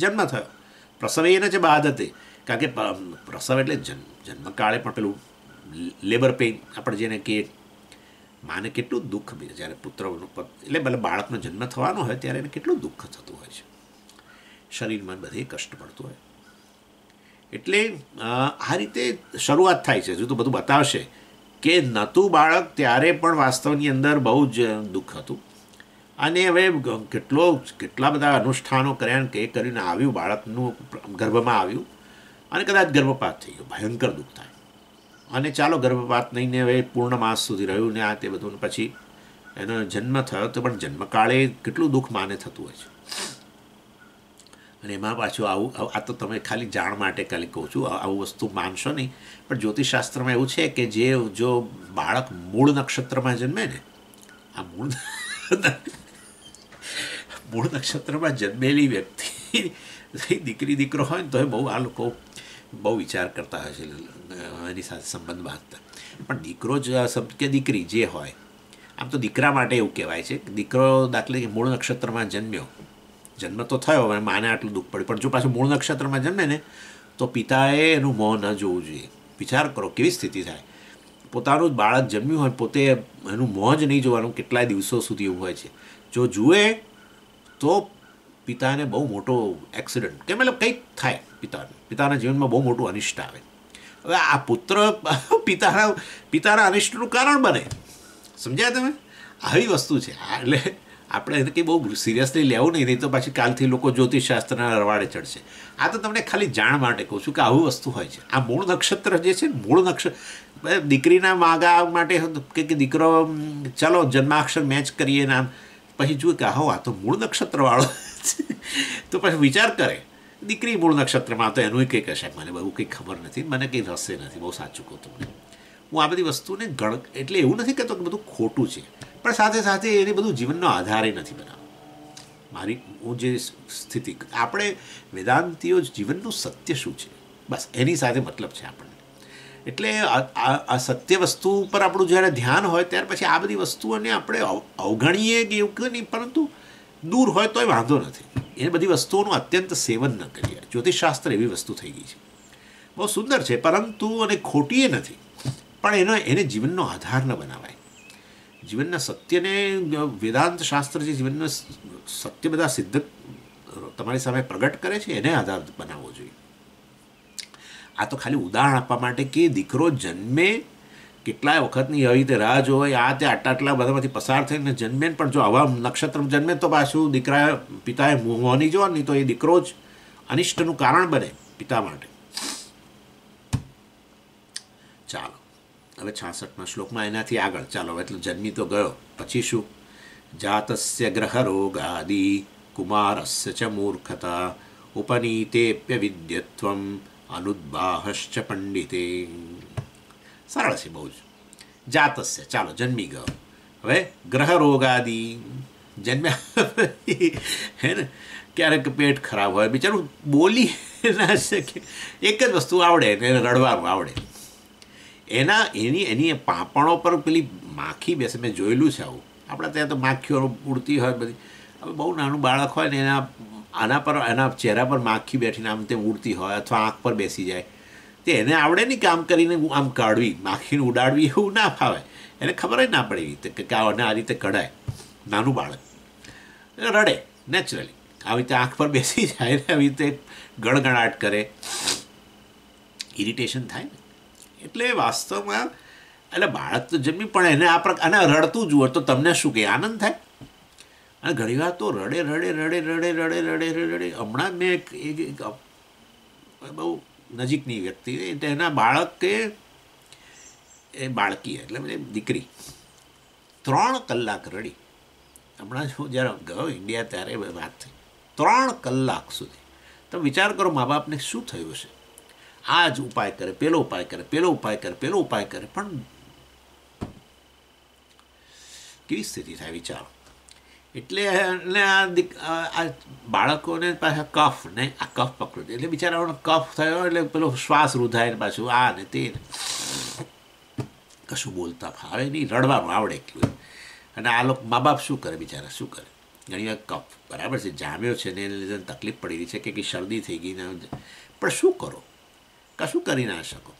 જન્મ થયો પ્રસવેને જે બાદ હતી કારણ કે પ્રસવ એટલે જન્મ જન્મકાળે પણ પેલું લેબર પેઇન આપણે જેને કે માને કેટલું દુઃખ જ્યારે પુત્ર એટલે ભલે બાળકનો જન્મ થવાનો હોય ત્યારે એને કેટલું દુઃખ થતું હોય છે શરીરમાં બધે કષ્ટ પડતું હોય એટલે આ રીતે શરૂઆત થાય છે હજુ તો બધું બતાવશે કે નહોતું બાળક ત્યારે પણ વાસ્તવની અંદર બહુ જ દુઃખ હતું અને હવે કેટલો કેટલા બધા અનુષ્ઠાનો કર્યા કે કરીને આવ્યું બાળકનું ગર્ભમાં આવ્યું અને કદાચ ગર્ભપાત થઈ ગયો ભયંકર દુઃખ થાય અને ચાલો ગર્ભપાત નહીં ને હવે પૂર્ણ માસ સુધી રહ્યું ને આ તે બધું પછી એનો જન્મ થયો તો પણ જન્મકાળે કેટલું દુઃખ માને થતું હોય છે અને એમાં પાછું આવું આ તો તમે ખાલી જાણ માટે ખાલી કહું છું આવું વસ્તુ માનશો નહીં પણ જ્યોતિષશાસ્ત્રમાં એવું છે કે જે જો બાળક મૂળ નક્ષત્રમાં જન્મે ને આ મૂળ મૂળ નક્ષત્રમાં જન્મેલી વ્યક્તિ દીકરી દીકરો હોય ને તો એ બહુ આ લોકો બહુ વિચાર કરતા હોય છે એની સાથે સંબંધ બાંધતા પણ દીકરો જ કે દીકરી જે હોય આમ તો દીકરા માટે એવું કહેવાય છે દીકરો દાખલે મૂળ નક્ષત્રમાં જન્મ્યો જન્મ તો થયો અને માને આટલું દુઃખ પડ્યું પણ જો પાછું મૂળ નક્ષત્રમાં જન્મે ને તો પિતાએ એનું મોં ન જોવું જોઈએ વિચાર કરો કેવી સ્થિતિ થાય પોતાનું જ બાળક જન્મ્યું હોય પોતે એનું મોં જ નહીં જોવાનું કેટલાય દિવસો સુધી એવું હોય છે જો જુએ તો પિતાને બહુ મોટો એક્સિડન્ટ કે મતલબ કંઈક થાય પિતાને પિતાના જીવનમાં બહુ મોટું અનિષ્ટ આવે હવે આ પુત્ર પિતાના પિતાના અનિષ્ટનું કારણ બને સમજ્યા તમે આવી વસ્તુ છે એટલે આપણે એને કંઈ બહુ સિરિયસલી લેવું નહીં નહીં તો પછી કાલથી લોકો જ્યોતિષશાસ્ત્રના રવાડે ચડશે આ તો તમને ખાલી જાણ માટે કહું છું કે આવું વસ્તુ હોય છે આ મૂળ નક્ષત્ર જે છે મૂળ નક્ષત્ર દીકરીના માગા માટે કે દીકરો ચલો જન્માક્ષર મેચ કરીએ નામ પછી જુએ કે હો આ તો મૂળ નક્ષત્રવાળો તો પછી વિચાર કરે દીકરી મૂળ નક્ષત્રમાં તો એનું કંઈક હશે મને બહુ કંઈ ખબર નથી મને કંઈ રસે નથી બહુ સાચું કહું તમને હું આ બધી વસ્તુને ગણ એટલે એવું નથી કહેતો કે બધું ખોટું છે પણ સાથે સાથે એને બધું જીવનનો આધારે નથી બનાવતો મારી હું જે સ્થિતિ આપણે વેદાંતિઓ જીવનનું સત્ય શું છે બસ એની સાથે મતલબ છે આપણને એટલે આ સત્ય વસ્તુ ઉપર આપણું જ્યારે ધ્યાન હોય ત્યાર પછી આ બધી વસ્તુઓને આપણે અવગણીએ કે એવું નહીં પરંતુ દૂર હોય તોય વાંધો નથી એ બધી વસ્તુઓનું અત્યંત સેવન ન કરીએ જ્યોતિષશાસ્ત્ર એવી વસ્તુ થઈ ગઈ છે બહુ સુંદર છે પરંતુ અને ખોટીએ નથી પણ એનો એને જીવનનો આધાર ન બનાવાય જીવનના સત્યને વેદાંત શાસ્ત્ર જે જીવનના સત્ય બધા સિદ્ધ તમારી સામે પ્રગટ કરે છે એને આધાર બનાવવો જોઈએ આ તો ખાલી ઉદાહરણ આપવા માટે કે દીકરો જન્મે કેટલાય વખતની આવી રીતે રાહ જોવાય આ તે આટલા આટલા બધામાંથી પસાર થઈને જન્મે પણ જો આવા નક્ષત્ર જન્મે તો પાછું દીકરાએ પિતાએ મોહની જો નહીં તો એ દીકરો જ અનિષ્ટનું કારણ બને પિતા માટે ચાલો હવે છાસઠમાં શ્લોકમાં એનાથી આગળ ચાલો એટલે જન્મી તો ગયો પછી શું જાતસ્ય ગ્રહરોગાદિ કુમારસ્ય ચ મૂર્ખતા ઉપનીતેપ્ય વિદ્યત્વમ અનુદ્બાહશ્ચ પંડિતે સરળ છે બહુ જ જાતસ્ય ચાલો જન્મી ગયો હવે ગ્રહરોગાદિ જન્મ્યા હે ને ક્યારેક પેટ ખરાબ હોય બિચારું બોલી ના શકે એક જ વસ્તુ આવડે ને રડવાનું આવડે એના એની એની પાપણો પર પેલી માખી બેસે મેં જોયેલું છે આવું આપણા ત્યાં તો માખીઓ ઉડતી હોય બધી હવે બહુ નાનું બાળક હોય ને એના આના પર એના ચહેરા પર માખી બેઠીને આમ તેમ ઉડતી હોય અથવા આંખ પર બેસી જાય તે એને આવડે નહીં કામ કરીને હું આમ કાઢવી માખીને ઉડાડવી એવું ના ફાવે એને ખબર જ ના પડે એવી રીતે કે આને આ રીતે કઢાય નાનું બાળક રડે નેચરલી આવી રીતે આંખ પર બેસી જાય ને આવી રીતે ગણગણાટ કરે ઇરિટેશન થાય ને એટલે વાસ્તવમાં એટલે બાળક તો જમી પણ એને આ પ્રકાર અને રડતું જુઓ તો તમને શું કહે આનંદ થાય અને ઘણીવાર તો રડે રડે રડે રડે રડે રડે રડે હમણાં મેં એક એક બહુ નજીકની વ્યક્તિ એટલે એના બાળકે એ બાળકી એટલે દીકરી ત્રણ કલાક રડી હમણાં હું જ્યારે ગયો ઇન્ડિયા ત્યારે વાત થઈ ત્રણ કલાક સુધી તમે વિચાર કરો મા બાપને શું થયું છે આ જ ઉપાય કરે પેલો ઉપાય કરે પેલો ઉપાય કરે પેલો ઉપાય કરે પણ કેવી સ્થિતિ થાય વિચારો એટલે એટલે આ બાળકોને પાછા કફ ને આ કફ પકડ્યું એટલે બિચારાઓનો કફ થયો એટલે પેલો શ્વાસ રૂધાય ને પાછું આ ને તે કશું બોલતા ફાવે નહીં રડવાનું આવડે એટલું અને આ લોકો મા બાપ શું કરે બિચારા શું કરે ઘણી વાર કફ બરાબર છે જામ્યો છે ને એને લીધે તકલીફ પડી રહી છે કે શરદી થઈ ગઈ ને પણ શું કરો કશું કરી ના શકો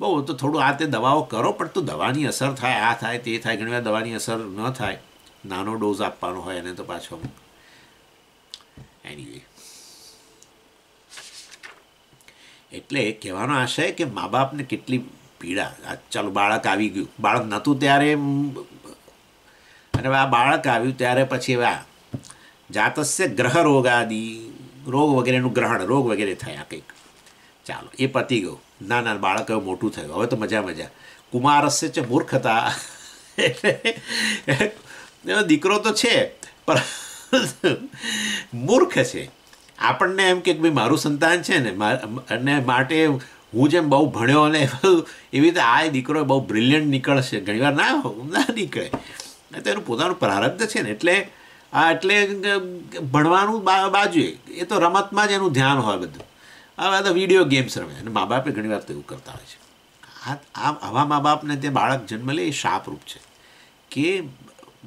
બહુ તો થોડું આ તે દવાઓ કરો પણ તો દવાની અસર થાય આ થાય તે થાય ઘણી વાર દવાની અસર ન થાય નાનો ડોઝ આપવાનો હોય એને તો પાછો એની એટલે કહેવાનો આશય કે મા બાપને કેટલી પીડા ચાલો બાળક આવી ગયું બાળક નહોતું ત્યારે અને આ બાળક આવ્યું ત્યારે પછી હવે આ જાતસ્ય ગ્રહ રોગ આદિ રોગ વગેરેનું ગ્રહણ રોગ વગેરે થાય આ કંઈક ચાલો એ પતી ગયું ના ના બાળક હવે મોટું થયું હવે તો મજા મજા કુમાર હશે છે મૂર્ખ હતા એનો દીકરો તો છે પણ મૂર્ખ છે આપણને એમ કે ભાઈ મારું સંતાન છે ને અને માટે હું જેમ બહુ ભણ્યો અને એવી રીતે આ દીકરો બહુ બ્રિલિયન્ટ નીકળશે ઘણીવાર ના ના નીકળે તો એનું પોતાનું પ્રારબ્ધ છે ને એટલે આ એટલે ભણવાનું બાજુએ એ તો રમતમાં જ એનું ધ્યાન હોય બધું આ બધા વિડીયો ગેમ્સ રમે અને મા બાપે ઘણી વાર એવું કરતા હોય છે આ આવા મા બાપને ત્યાં બાળક જન્મ લે એ શાપરૂપ છે કે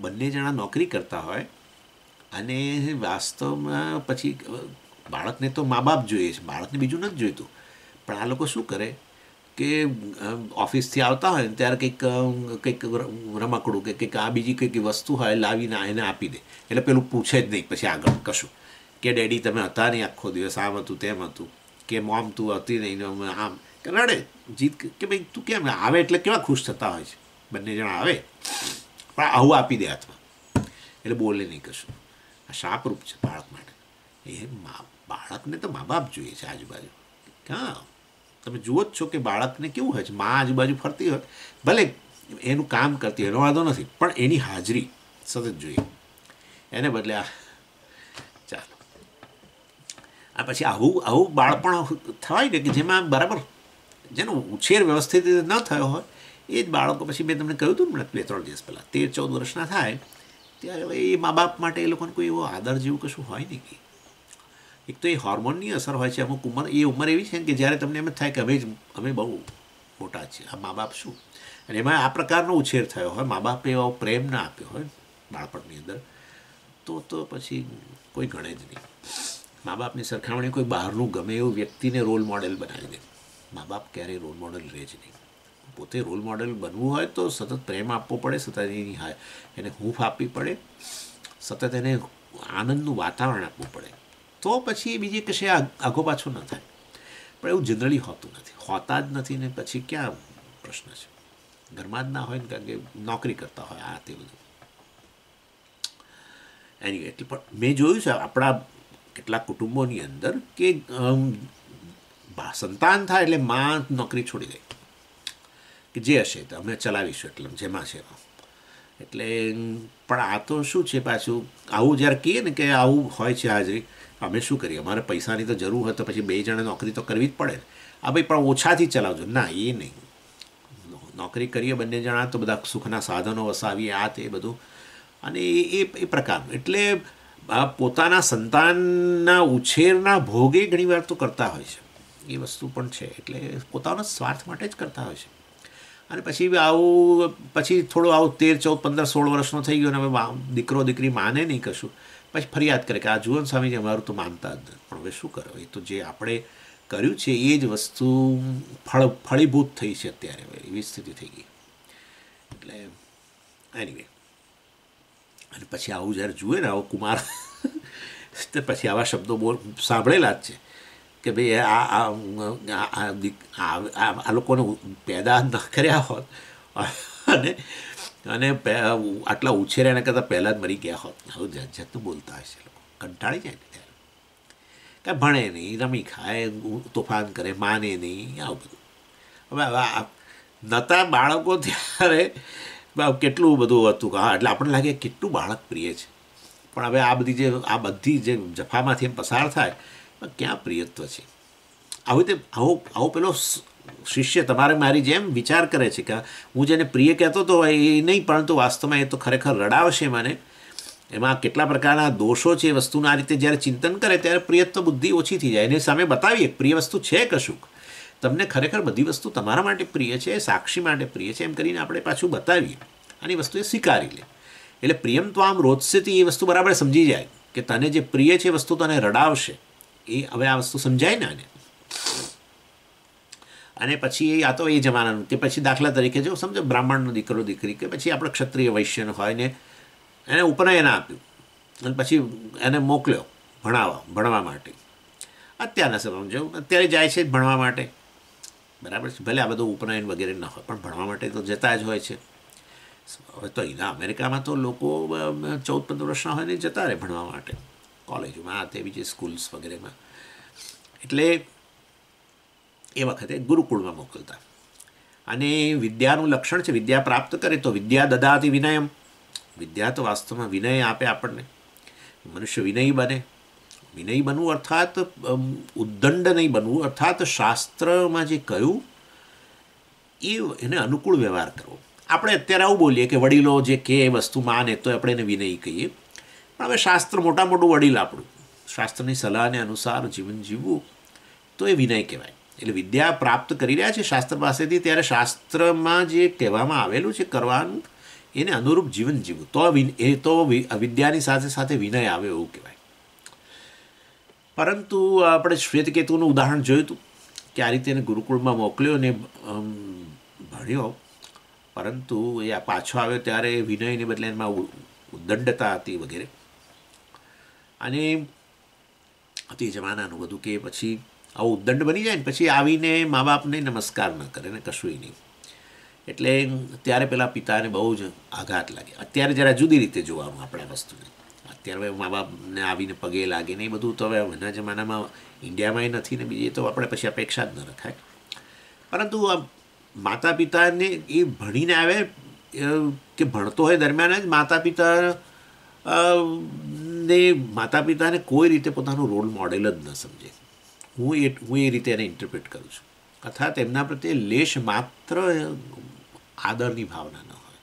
બંને જણા નોકરી કરતા હોય અને વાસ્તવમાં પછી બાળકને તો મા બાપ જોઈએ છે બાળકને બીજું નથી જોઈતું પણ આ લોકો શું કરે કે ઓફિસથી આવતા હોય ને ત્યારે કંઈક કંઈક રમકડું કે કંઈક આ બીજી કંઈક વસ્તુ હોય લાવીને એને આપી દે એટલે પેલું પૂછે જ નહીં પછી આગળ કશું કે ડેડી તમે હતા નહીં આખો દિવસ આમ હતું તેમ હતું કે મોમ તું હતી નહીં આમ કે રડે જીત કે ભાઈ તું કેમ આવે એટલે કેવા ખુશ થતા હોય છે બંને જણા આવે પણ આવું આપી દે હાથમાં એટલે બોલે નહીં કશું આ શાપરૂપ છે બાળક માટે એ મા બાળકને તો મા બાપ જોઈએ છે આજુબાજુ હા તમે જુઓ જ છો કે બાળકને કેવું હોય છે મા આજુબાજુ ફરતી હોય ભલે એનું કામ કરતી હોય એનો વાંધો નથી પણ એની હાજરી સતત જોઈએ એને બદલે આ આ પછી આવું આવું બાળપણ થવાય ને કે જેમાં બરાબર જેનો ઉછેર વ્યવસ્થિત રીતે ન થયો હોય એ જ બાળકો પછી મેં તમને કહ્યું હતું ને બે ત્રણ દિવસ પહેલાં તેર ચૌદ વર્ષના થાય ત્યારે એ મા બાપ માટે એ લોકોને કોઈ એવો આદર જેવું કશું હોય નહીં કે એક તો એ હોર્મોનની અસર હોય છે અમુક ઉંમર એ ઉંમર એવી છે ને કે જ્યારે તમને એમ થાય કે અમે જ અમે બહુ મોટા છીએ આ મા બાપ શું અને એમાં આ પ્રકારનો ઉછેર થયો હોય મા બાપે એવો પ્રેમ ના આપ્યો હોય બાળપણની અંદર તો તો પછી કોઈ ગણે જ નહીં મા બાપની સરખામણી કોઈ બહારનું ગમે એવું વ્યક્તિને રોલ મોડેલ બનાવી દે મા બાપ ક્યારેય રોલ મોડેલ રહે જ નહીં પોતે રોલ મોડેલ બનવું હોય તો સતત પ્રેમ આપવો પડે સતત એની હા એને હૂંફ આપવી પડે સતત એને આનંદનું વાતાવરણ આપવું પડે તો પછી બીજે કશે આગો પાછો ન થાય પણ એવું જનરલી હોતું નથી હોતા જ નથી ને પછી ક્યાં પ્રશ્ન છે ઘરમાં જ ના હોય ને કારણ કે નોકરી કરતા હોય આ તે બધું એની એટલે પણ મેં જોયું છે આપણા કેટલાક કુટુંબોની અંદર કે સંતાન થાય એટલે માં નોકરી છોડી દે કે જે હશે તો અમે ચલાવીશું એટલે જેમાં છે એટલે પણ આ તો શું છે પાછું આવું જ્યારે કહીએ ને કે આવું હોય છે હાજરી અમે શું કરીએ અમારે પૈસાની તો જરૂર હોય તો પછી બે જણા નોકરી તો કરવી જ પડે આ ભાઈ પણ ઓછાથી ચલાવજો ના એ નહીં નોકરી કરીએ બંને જણા તો બધા સુખના સાધનો વસાવીએ આ તે બધું અને એ એ પ્રકારનું એટલે આ પોતાના સંતાનના ઉછેરના ભોગે ઘણીવાર તો કરતા હોય છે એ વસ્તુ પણ છે એટલે પોતાના સ્વાર્થ માટે જ કરતા હોય છે અને પછી આવું પછી થોડો આવું તેર ચૌદ પંદર સોળ વર્ષનો થઈ ગયો અને હવે દીકરો દીકરી માને નહીં કશું પછી ફરિયાદ કરે કે આ જુવન સ્વામીજી અમારું તો માનતા જ નથી પણ હવે શું કરો એ તો જે આપણે કર્યું છે એ જ વસ્તુ ફળ ફળીભૂત થઈ છે અત્યારે એવી સ્થિતિ થઈ ગઈ એટલે એનીવે અને પછી આવું જ્યારે જુએ ને આવો કુમાર તે પછી આવા શબ્દો બોલ સાંભળેલા જ છે કે ભાઈ આ આ લોકોને પેદા ન કર્યા હોત અને અને આટલા ઉછેર્યા કરતાં પહેલાં જ મરી ગયા હોત હવે જાત જાતનું બોલતા હશે લોકો કંટાળી જાય ને ત્યારે કાંઈ ભણે નહીં રમી ખાય તોફાન કરે માને નહીં આવું બધું હવે નતા બાળકો ત્યારે કેટલું બધું હતું હા એટલે આપણને લાગે કેટલું બાળક પ્રિય છે પણ હવે આ બધી જે આ બધી જે જફામાંથી એમ પસાર થાય ક્યાં પ્રિયત્વ છે આવી રીતે આવો આવો પેલો શિષ્ય તમારે મારી જેમ વિચાર કરે છે કે હું જેને પ્રિય કહેતો હતો એ નહીં પરંતુ વાસ્તવમાં એ તો ખરેખર રડાવશે મને એમાં કેટલા પ્રકારના દોષો છે વસ્તુના આ રીતે જ્યારે ચિંતન કરે ત્યારે પ્રિયત્વ બુદ્ધિ ઓછી થઈ જાય એની સામે બતાવીએ પ્રિય વસ્તુ છે કશુંક તમને ખરેખર બધી વસ્તુ તમારા માટે પ્રિય છે સાક્ષી માટે પ્રિય છે એમ કરીને આપણે પાછું બતાવીએ અને એ વસ્તુ એ સ્વીકારી લે એટલે પ્રિયમ તો આમ રોજસેથી એ વસ્તુ બરાબર સમજી જાય કે તને જે પ્રિય છે વસ્તુ તને રડાવશે એ હવે આ વસ્તુ સમજાય ને આને અને પછી એ આ તો એ જમાનાનું કે પછી દાખલા તરીકે જો સમજો બ્રાહ્મણનો દીકરો દીકરી કે પછી આપણે ક્ષત્રિય વૈશ્યનો હોય ને એને ઉપનયન આપ્યું અને પછી એને મોકલ્યો ભણાવવા ભણવા માટે અત્યારના સમજો અત્યારે જાય છે ભણવા માટે બરાબર છે ભલે આ બધું ઉપનયન વગેરે ન હોય પણ ભણવા માટે તો જતા જ હોય છે હવે તો અહીંના અમેરિકામાં તો લોકો ચૌદ પંદર વર્ષના હોય ને જતા રહે ભણવા માટે કોલેજોમાં તે બીજી સ્કૂલ્સ વગેરેમાં એટલે એ વખતે ગુરુકુળમાં મોકલતા અને વિદ્યાનું લક્ષણ છે વિદ્યા પ્રાપ્ત કરે તો વિદ્યા દદાતી વિનયમ વિદ્યા તો વાસ્તવમાં વિનય આપે આપણને મનુષ્ય વિનય બને વિનય બનવું અર્થાત ઉદ્દંડ નહીં બનવું અર્થાત શાસ્ત્રમાં જે કહ્યું એ એને અનુકૂળ વ્યવહાર કરવો આપણે અત્યારે આવું બોલીએ કે વડીલો જે કે એ વસ્તુ માને તો આપણે એને વિનય કહીએ પણ હવે શાસ્ત્ર મોટા મોટું વડીલ આપણું શાસ્ત્રની સલાહને અનુસાર જીવન જીવવું તો એ વિનય કહેવાય એટલે વિદ્યા પ્રાપ્ત કરી રહ્યા છે શાસ્ત્ર પાસેથી ત્યારે શાસ્ત્રમાં જે કહેવામાં આવેલું છે કરવાનું એને અનુરૂપ જીવન જીવવું તો એ તો વિદ્યાની સાથે સાથે વિનય આવે એવું કહેવાય પરંતુ આપણે શ્વેતકેતુનું ઉદાહરણ જોયું હતું કે આ રીતે એને ગુરુકુળમાં મોકલ્યો ને ભણ્યો પરંતુ એ પાછો આવ્યો ત્યારે વિનયને બદલે એમાં ઉદંડતા હતી વગેરે અને તે જમાનાનું બધું કે પછી આવો ઉદંડ બની જાય ને પછી આવીને મા બાપને નમસ્કાર ન કરે ને કશું નહીં એટલે ત્યારે પેલા પિતાને બહુ જ આઘાત લાગે અત્યારે જરા જુદી રીતે જોવાનું આપણે વસ્તુને ત્યારે મા બાપને આવીને પગે લાગે ને એ બધું તો હવે હમણાં જમાનામાં ઇન્ડિયામાં એ નથી ને બીજી તો આપણે પછી અપેક્ષા જ ન રખાય પરંતુ આ માતા પિતાને એ ભણીને આવે કે ભણતો હોય દરમિયાન જ માતા પિતા ને માતા પિતાને કોઈ રીતે પોતાનું રોલ મોડેલ જ ન સમજે હું એ હું એ રીતે એને ઇન્ટરપ્રિટ કરું છું અર્થાત એમના પ્રત્યે લેશ માત્ર આદરની ભાવના ન હોય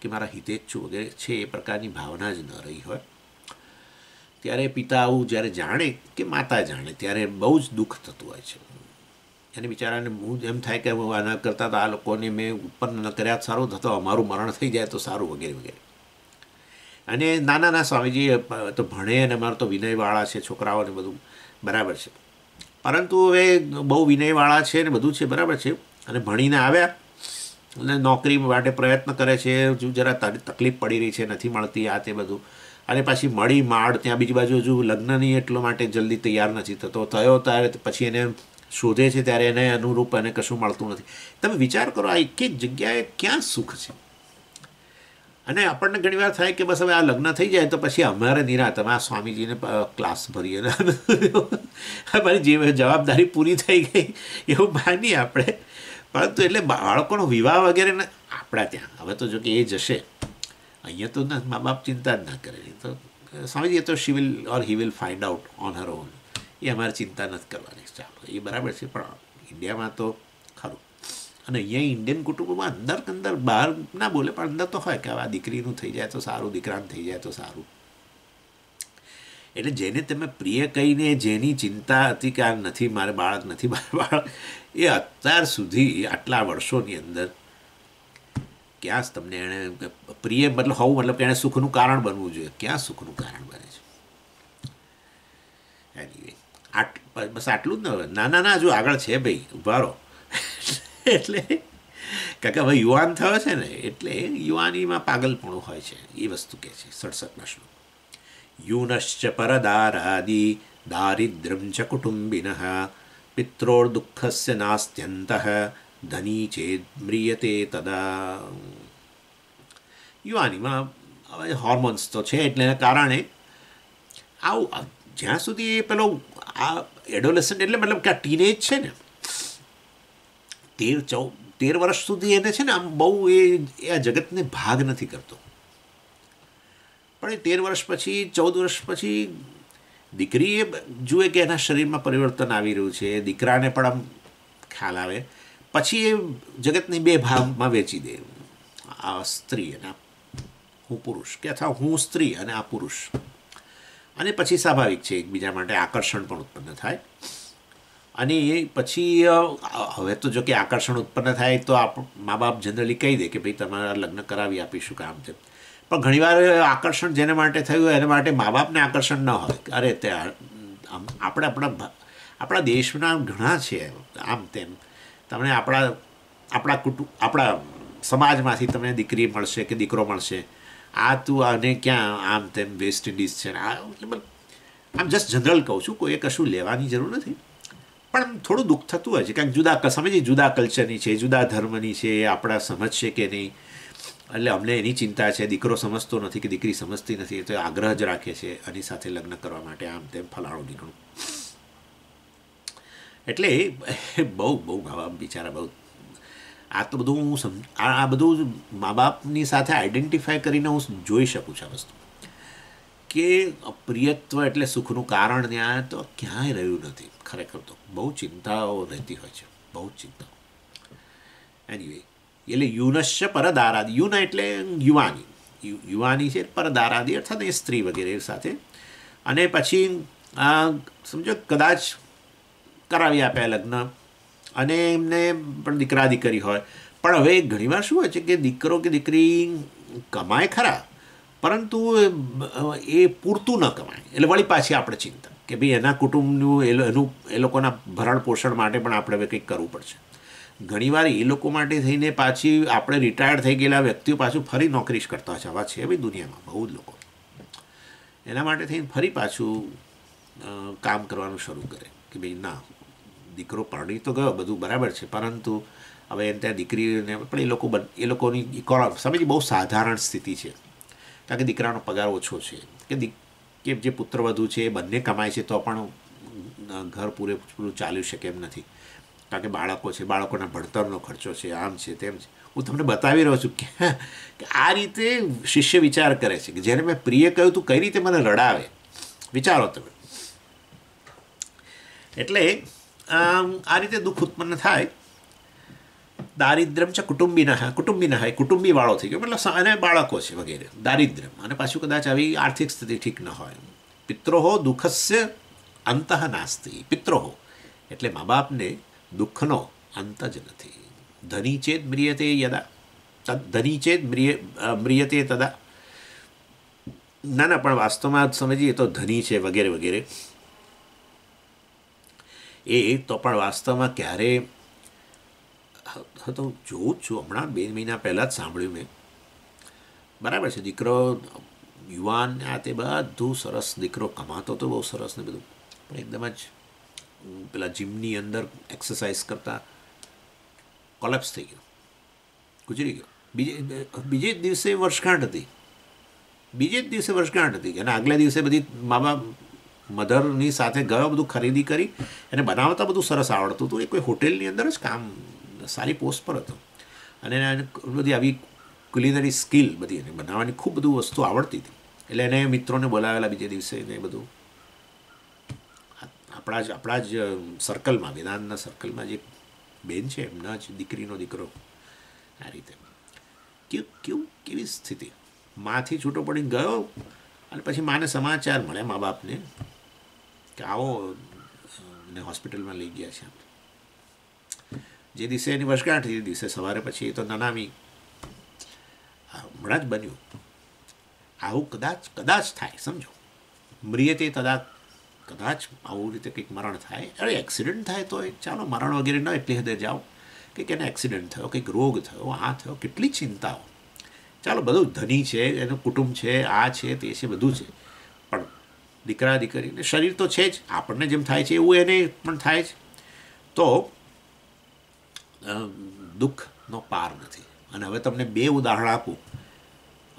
કે મારા હિતેચ્છુ વગેરે છે એ પ્રકારની ભાવના જ ન રહી હોય ત્યારે પિતા આવું જ્યારે જાણે કે માતા જાણે ત્યારે બહુ જ દુઃખ થતું હોય છે એને બિચારાને હું એમ થાય કે હું આના કરતાં તો આ લોકોને મેં ઉત્પન્ન ન કર્યા સારો થતો અમારું મરણ થઈ જાય તો સારું વગેરે વગેરે અને નાના ના સ્વામીજી તો ભણે અને અમારે તો વિનયવાળા છે છોકરાઓને બધું બરાબર છે પરંતુ હવે બહુ વિનયવાળા છે ને બધું છે બરાબર છે અને ભણીને આવ્યા અને નોકરી માટે પ્રયત્ન કરે છે જરા તકલીફ પડી રહી છે નથી મળતી આ તે બધું અને પાછી મળી માળ ત્યાં બીજી બાજુ હજુ લગ્ન નહીં એટલો માટે જલ્દી તૈયાર નથી થતો થયો ત્યારે પછી એને શોધે છે ત્યારે એને અનુરૂપ એને કશું મળતું નથી તમે વિચાર કરો આ એક એક જગ્યાએ ક્યાં સુખ છે અને આપણને ઘણીવાર થાય કે બસ હવે આ લગ્ન થઈ જાય તો પછી અમારે નિરા અમે આ સ્વામીજીને ક્લાસ ભરીએ અમારી જે જવાબદારી પૂરી થઈ ગઈ એવું માનીએ આપણે પરંતુ એટલે બાળકોનો વિવાહ વગેરેને આપણા ત્યાં હવે તો જો કે એ જશે અહીંયા તો મા બાપ ચિંતા જ ના કરે તો સમજીએ તો she will or he will find out on her own એ અમારે ચિંતા નથી કરવાની ચાલો એ બરાબર છે પણ ઇન્ડિયામાં તો ખરું અને અહીંયા ઇન્ડિયન કુટુંબમાં અંદર અંદર બહાર ના બોલે પણ અંદર તો હોય કે આ દીકરીનું થઈ જાય તો સારું દીકરાનું થઈ જાય તો સારું એટલે જેને તમે પ્રિય કહીને જેની ચિંતા હતી કે આ નથી મારે બાળક નથી મારે બાળક એ અત્યાર સુધી આટલા વર્ષોની અંદર ક્યાં તમને એણે પ્રિય મતલબ હોવું મતલબ કે એણે સુખનું કારણ બનવું જોઈએ ક્યાં સુખનું કારણ બને છે એનીવે આટ બસ આટલું જ ને ના ના ના જો આગળ છે ભાઈ ઉભા એટલે કાકા ભાઈ યુવાન થયો છે ને એટલે યુવાનીમાં પાગલપણું હોય છે એ વસ્તુ કહે છે સડસઠમાં શ્લોક यूनश्च परदारादि दारिद्र्यं च कुटुम्बिनः पित्रोर्दुःखस्य नास्त्यन्तः धनी चेत् म्रियते तदा યુવાનીમાં હવે હોર્મોન્સ તો છે એટલે એના કારણે આવું જ્યાં સુધી પેલો આ એડોલેસન્ટ એટલે મતલબ કે આ ટીનેજ છે ને તેર ચૌદ તેર વર્ષ સુધી એને છે ને આમ બહુ એ આ જગતને ભાગ નથી કરતો પણ એ તેર વર્ષ પછી ચૌદ વર્ષ પછી દીકરીએ જુએ કે એના શરીરમાં પરિવર્તન આવી રહ્યું છે દીકરાને પણ આમ ખ્યાલ આવે પછી એ જગતને બે ભાગમાં વેચી દે આ સ્ત્રી અને હું પુરુષ કે અથવા હું સ્ત્રી અને આ પુરુષ અને પછી સ્વાભાવિક છે એકબીજા માટે આકર્ષણ પણ ઉત્પન્ન થાય અને એ પછી હવે તો જો કે આકર્ષણ ઉત્પન્ન થાય તો આપ મા બાપ જનરલી કહી દે કે ભાઈ તમારા લગ્ન કરાવી આપીશું કામ છે પણ ઘણીવાર આકર્ષણ જેને માટે થયું એને માટે મા બાપને આકર્ષણ ન હોય અરે તે આપણે આપણા આપણા દેશના ઘણા છે આમ તેમ તમને આપણા આપણા કુટુંબ આપણા સમાજમાંથી તમને દીકરી મળશે કે દીકરો મળશે આ તું આને ક્યાં આમ તેમ વેસ્ટ ઇન્ડિઝ છે આ એટલે આમ જસ્ટ જનરલ કહું છું કોઈએ કશું લેવાની જરૂર નથી પણ થોડું દુઃખ થતું હોય છે કારણ કે જુદા સમજી જુદા કલ્ચરની છે જુદા ધર્મની છે આપણા સમજશે કે નહીં એટલે અમને એની ચિંતા છે દીકરો સમજતો નથી કે દીકરી સમજતી નથી તો આગ્રહ જ રાખે છે આની સાથે લગ્ન કરવા માટે આમ તેમ ફલાણું નીકળું એટલે બહુ બહુ મા બાપ બિચારા બહુ આ તો બધું હું સમ આ બધું મા બાપની સાથે આઈડેન્ટિફાય કરીને હું જોઈ શકું છું આ વસ્તુ કે પ્રિયત્વ એટલે સુખનું કારણ ત્યાં તો ક્યાંય રહ્યું નથી ખરેખર તો બહુ ચિંતાઓ રહેતી હોય છે બહુ ચિંતાઓ એની એટલે યુનશ્ચ પરદારાદી યુના એટલે યુવાની યુવાની છે પરદારાદી અર્થાત એ સ્ત્રી વગેરે સાથે અને પછી સમજો કદાચ કરાવી આપ્યા લગ્ન અને એમને પણ દીકરા દીકરી હોય પણ હવે ઘણીવાર શું હોય છે કે દીકરો કે દીકરી કમાય ખરા પરંતુ એ પૂરતું ન કમાય એટલે વળી પાછી આપણે ચિંતા કે ભાઈ એના કુટુંબનું એ એનું એ લોકોના ભરણ પોષણ માટે પણ આપણે હવે કંઈક કરવું પડશે ઘણીવાર એ લોકો માટે થઈને પાછી આપણે રિટાયર્ડ થઈ ગયેલા વ્યક્તિઓ પાછું ફરી નોકરી જ કરતા છે આવા છે ભાઈ દુનિયામાં બહુ જ લોકો એના માટે થઈને ફરી પાછું કામ કરવાનું શરૂ કરે કે ભાઈ ના દીકરો પરણી તો ગયો બધું બરાબર છે પરંતુ હવે એને ત્યાં દીકરીને પણ એ લોકો એ લોકોની ઇકોનોમી સમજી બહુ સાધારણ સ્થિતિ છે કારણ કે દીકરાનો પગાર ઓછો છે કે દીક કે જે પુત્રવધુ છે એ બંને કમાય છે તો પણ ઘર પૂરેપૂરું ચાલી શકે એમ નથી કારણ કે બાળકો છે બાળકોના ભણતરનો ખર્ચો છે આમ છે તેમ છે હું તમને બતાવી રહ્યો છું કે આ રીતે શિષ્ય વિચાર કરે છે કે જેને મેં પ્રિય કહ્યું તું કઈ રીતે મને રડાવે વિચારો તમે એટલે આ રીતે દુઃખ ઉત્પન્ન થાય દારિદ્ર્યમ છે કુટુંબીના કુટુંબીના હાય કુટુંબીવાળો થઈ ગયો મતલબ અને બાળકો છે વગેરે દારિદ્ર્યમ અને પાછું કદાચ આવી આર્થિક સ્થિતિ ઠીક ન હોય પિત્રોહો દુઃખસ્ય અંત નાસ્તી પિત્રોહો એટલે મા બાપને દુઃખનો અંત જ નથી ધની ચેત મ્રિયતે યદા ધની ચેત મ્રિય મ્રિયતે તદા ના ના પણ વાસ્તવમાં સમજીએ તો ધની છે વગેરે વગેરે એ તો પણ વાસ્તવમાં ક્યારે તો જોઉં જ છું હમણાં બે મહિના પહેલાં જ સાંભળ્યું મેં બરાબર છે દીકરો યુવાન આ તે બધું સરસ દીકરો કમાતો તો બહુ સરસ ને બધું પણ એકદમ જ પેલા જીમની અંદર એક્સરસાઇઝ કરતાં કોલેપ્સ થઈ ગયો ગુજરી ગયો બીજે બીજે જ દિવસે વર્ષગાંઠ હતી બીજે જ દિવસે વર્ષગાંઠ હતી અને આગલા દિવસે બધી મા બાપ મધરની સાથે ગયો બધું ખરીદી કરી એને બનાવતા બધું સરસ આવડતું હતું એ કોઈ હોટેલની અંદર જ કામ સારી પોસ્ટ પર હતું અને એને બધી આવી ક્યુલિનરી સ્કિલ બધી એને બનાવવાની ખૂબ બધું વસ્તુ આવડતી હતી એટલે એને મિત્રોને બોલાવેલા બીજે દિવસે એને બધું આપણા જ આપણા જ સર્કલમાં વેદાંતના સર્કલમાં જે બેન છે એમના જ દીકરીનો દીકરો આ રીતે કેવું કેવું કેવી સ્થિતિ માથી છૂટો પડી ગયો અને પછી માને સમાચાર મળ્યા મા બાપને કે આવો એને હોસ્પિટલમાં લઈ ગયા છે જે દિવસે એની વર્ષગાંઠ એ દિવસે સવારે પછી એ તો નનામી હમણાં જ બન્યું આવું કદાચ કદાચ થાય સમજો મરીએ તદા કદાચ આવું રીતે કંઈક મરણ થાય અરે એક્સિડન્ટ થાય તો ચાલો મરણ વગેરે ન એટલી હદે જાઓ કે એને એક્સિડન્ટ થયો કંઈક રોગ થયો આ થયો કેટલી ચિંતાઓ ચાલો બધું ધની છે એનું કુટુંબ છે આ છે તે છે બધું છે દીકરા દીકરી એટલે શરીર તો છે જ આપણને જેમ થાય છે એવું એને પણ થાય જ તો દુઃખનો પાર નથી અને હવે તમને બે ઉદાહરણ આપું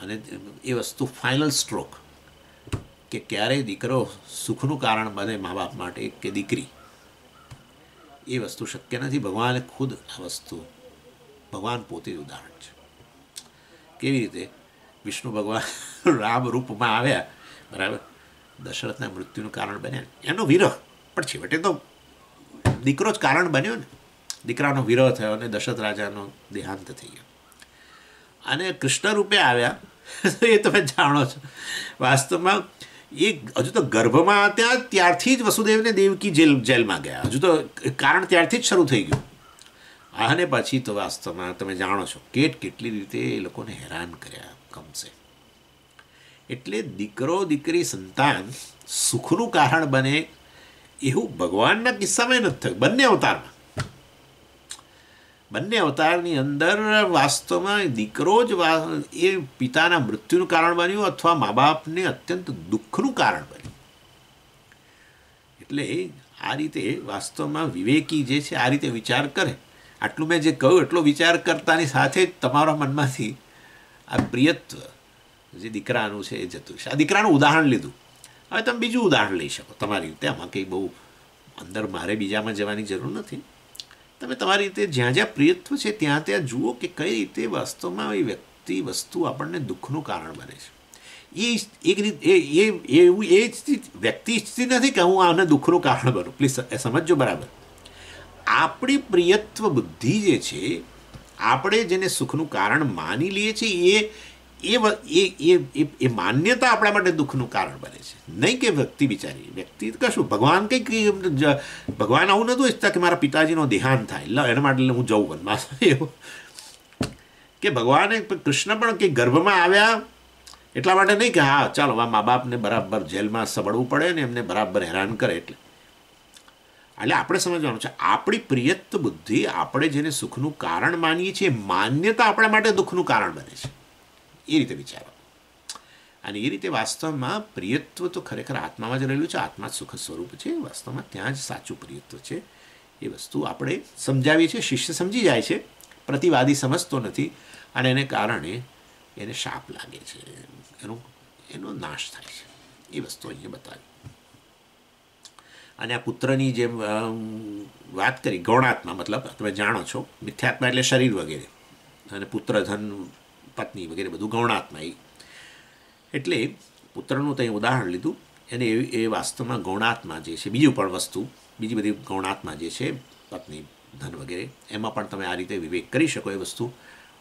અને એ વસ્તુ ફાઇનલ સ્ટ્રોક કે ક્યારેય દીકરો સુખનું કારણ બને મા બાપ માટે કે દીકરી એ વસ્તુ શક્ય નથી ભગવાને ખુદ આ વસ્તુ ભગવાન પોતે ઉદાહરણ છે કેવી રીતે વિષ્ણુ ભગવાન રામ રૂપમાં આવ્યા બરાબર દશરથના મૃત્યુનું કારણ બન્યા એનો વિરહ પણ છેવટે તો દીકરો જ કારણ બન્યો ને દીકરાનો વિરહ થયો અને દશરથ રાજાનો દેહાંત થઈ ગયો અને કૃષ્ણ રૂપે આવ્યા એ તમે જાણો છો વાસ્તવમાં એ હજુ તો ગર્ભમાં ત્યાં ત્યારથી જ વસુદેવને દેવકી જેલ જેલમાં ગયા હજુ તો કારણ ત્યારથી જ શરૂ થઈ ગયું અને પછી તો વાસ્તવમાં તમે જાણો છો કેટ કેટલી રીતે એ લોકોને હેરાન કર્યા કમસે એટલે દીકરો દીકરી સંતાન સુખનું કારણ બને એવું ભગવાનના કિસ્સામાં નથી થયું બંને અવતારમાં બંને અવતારની અંદર વાસ્તવમાં દીકરો જ એ પિતાના મૃત્યુનું કારણ બન્યું અથવા મા બાપને અત્યંત દુઃખનું કારણ બન્યું એટલે આ રીતે વાસ્તવમાં વિવેકી જે છે આ રીતે વિચાર કરે આટલું મેં જે કહ્યું એટલો વિચાર કરતાની સાથે જ તમારા મનમાંથી આ પ્રિયત્વ જે દીકરાનું છે એ જતું છે આ દીકરાનું ઉદાહરણ લીધું હવે તમે બીજું ઉદાહરણ લઈ શકો તમારી રીતે આમાં કંઈ બહુ અંદર મારે બીજામાં જવાની જરૂર નથી તમે તમારી રીતે જ્યાં જ્યાં પ્રિયત્વ છે ત્યાં ત્યાં જુઓ કે કઈ રીતે વાસ્તવમાં એ વ્યક્તિ વસ્તુ આપણને દુઃખનું કારણ બને છે એ એક રીતે એ એવું એ જ વ્યક્તિ ઈચ્છતી નથી કે હું આને દુઃખનું કારણ બનું પ્લીઝ એ સમજો બરાબર આપણી પ્રિયત્વ બુદ્ધિ જે છે આપણે જેને સુખનું કારણ માની લઈએ છીએ એ એ એ એ એ માન્યતા આપણા માટે દુઃખનું કારણ બને છે નહીં કે વ્યક્તિ બિચારી વ્યક્તિ કશું ભગવાન કંઈક ભગવાન આવું નહોતું ઈચ્છતા કે મારા પિતાજીનો દેહાંત થાય લ એના માટે હું જઉં વનવાસ એવું કે ભગવાને કૃષ્ણ પણ કંઈક ગર્ભમાં આવ્યા એટલા માટે નહીં કે હા ચાલો આ મા બાપને બરાબર જેલમાં સબળવું પડે ને એમને બરાબર હેરાન કરે એટલે એટલે આપણે સમજવાનું છે આપણી પ્રિયત બુદ્ધિ આપણે જેને સુખનું કારણ માનીએ છીએ માન્યતા આપણા માટે દુઃખનું કારણ બને છે એ રીતે વિચારો અને એ રીતે વાસ્તવમાં પ્રિયત્વ તો ખરેખર આત્મામાં જ રહેલું છે આત્મા સુખ સ્વરૂપ છે વાસ્તવમાં ત્યાં જ સાચું પ્રિયત્વ છે એ વસ્તુ આપણે સમજાવીએ છીએ શિષ્ય સમજી જાય છે પ્રતિવાદી સમજતો નથી અને એને કારણે એને શાપ લાગે છે એનો એનો નાશ થાય છે એ વસ્તુ અહીંયા બતાવી અને આ પુત્રની જેમ વાત કરી ગૌણાત્મા મતલબ તમે જાણો છો મિથ્યાત્મા એટલે શરીર વગેરે અને પુત્ર ધન પત્ની વગેરે બધું ગૌણાત્મા એટલે પુત્રનું ત્યાં ઉદાહરણ લીધું એને એ એ વાસ્તવમાં ગૌણાત્મા જે છે બીજું પણ વસ્તુ બીજી બધી ગૌણાત્મા જે છે પત્ની ધન વગેરે એમાં પણ તમે આ રીતે વિવેક કરી શકો એ વસ્તુ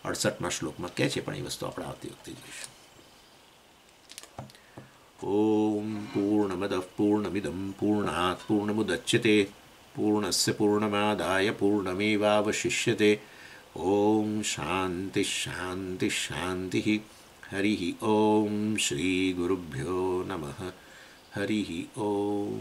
અડસઠમાં શ્લોકમાં કહે છે પણ એ વસ્તુ આપણે આવતી વખતે જોઈશું ઓમ પૂર્ણમદ પૂર્ણમિદમ પૂર્ણાત પૂર્ણમુદચ્યતે પૂર્ણસ્ય પૂર્ણમાદાય પૂર્ણમેવાવશિષ્યતે ઓમ શાંતિ શાંતિ શાંતિ હરિ ઓમ શ્રી ગુરુભ્યો નમઃ હરિ ઓમ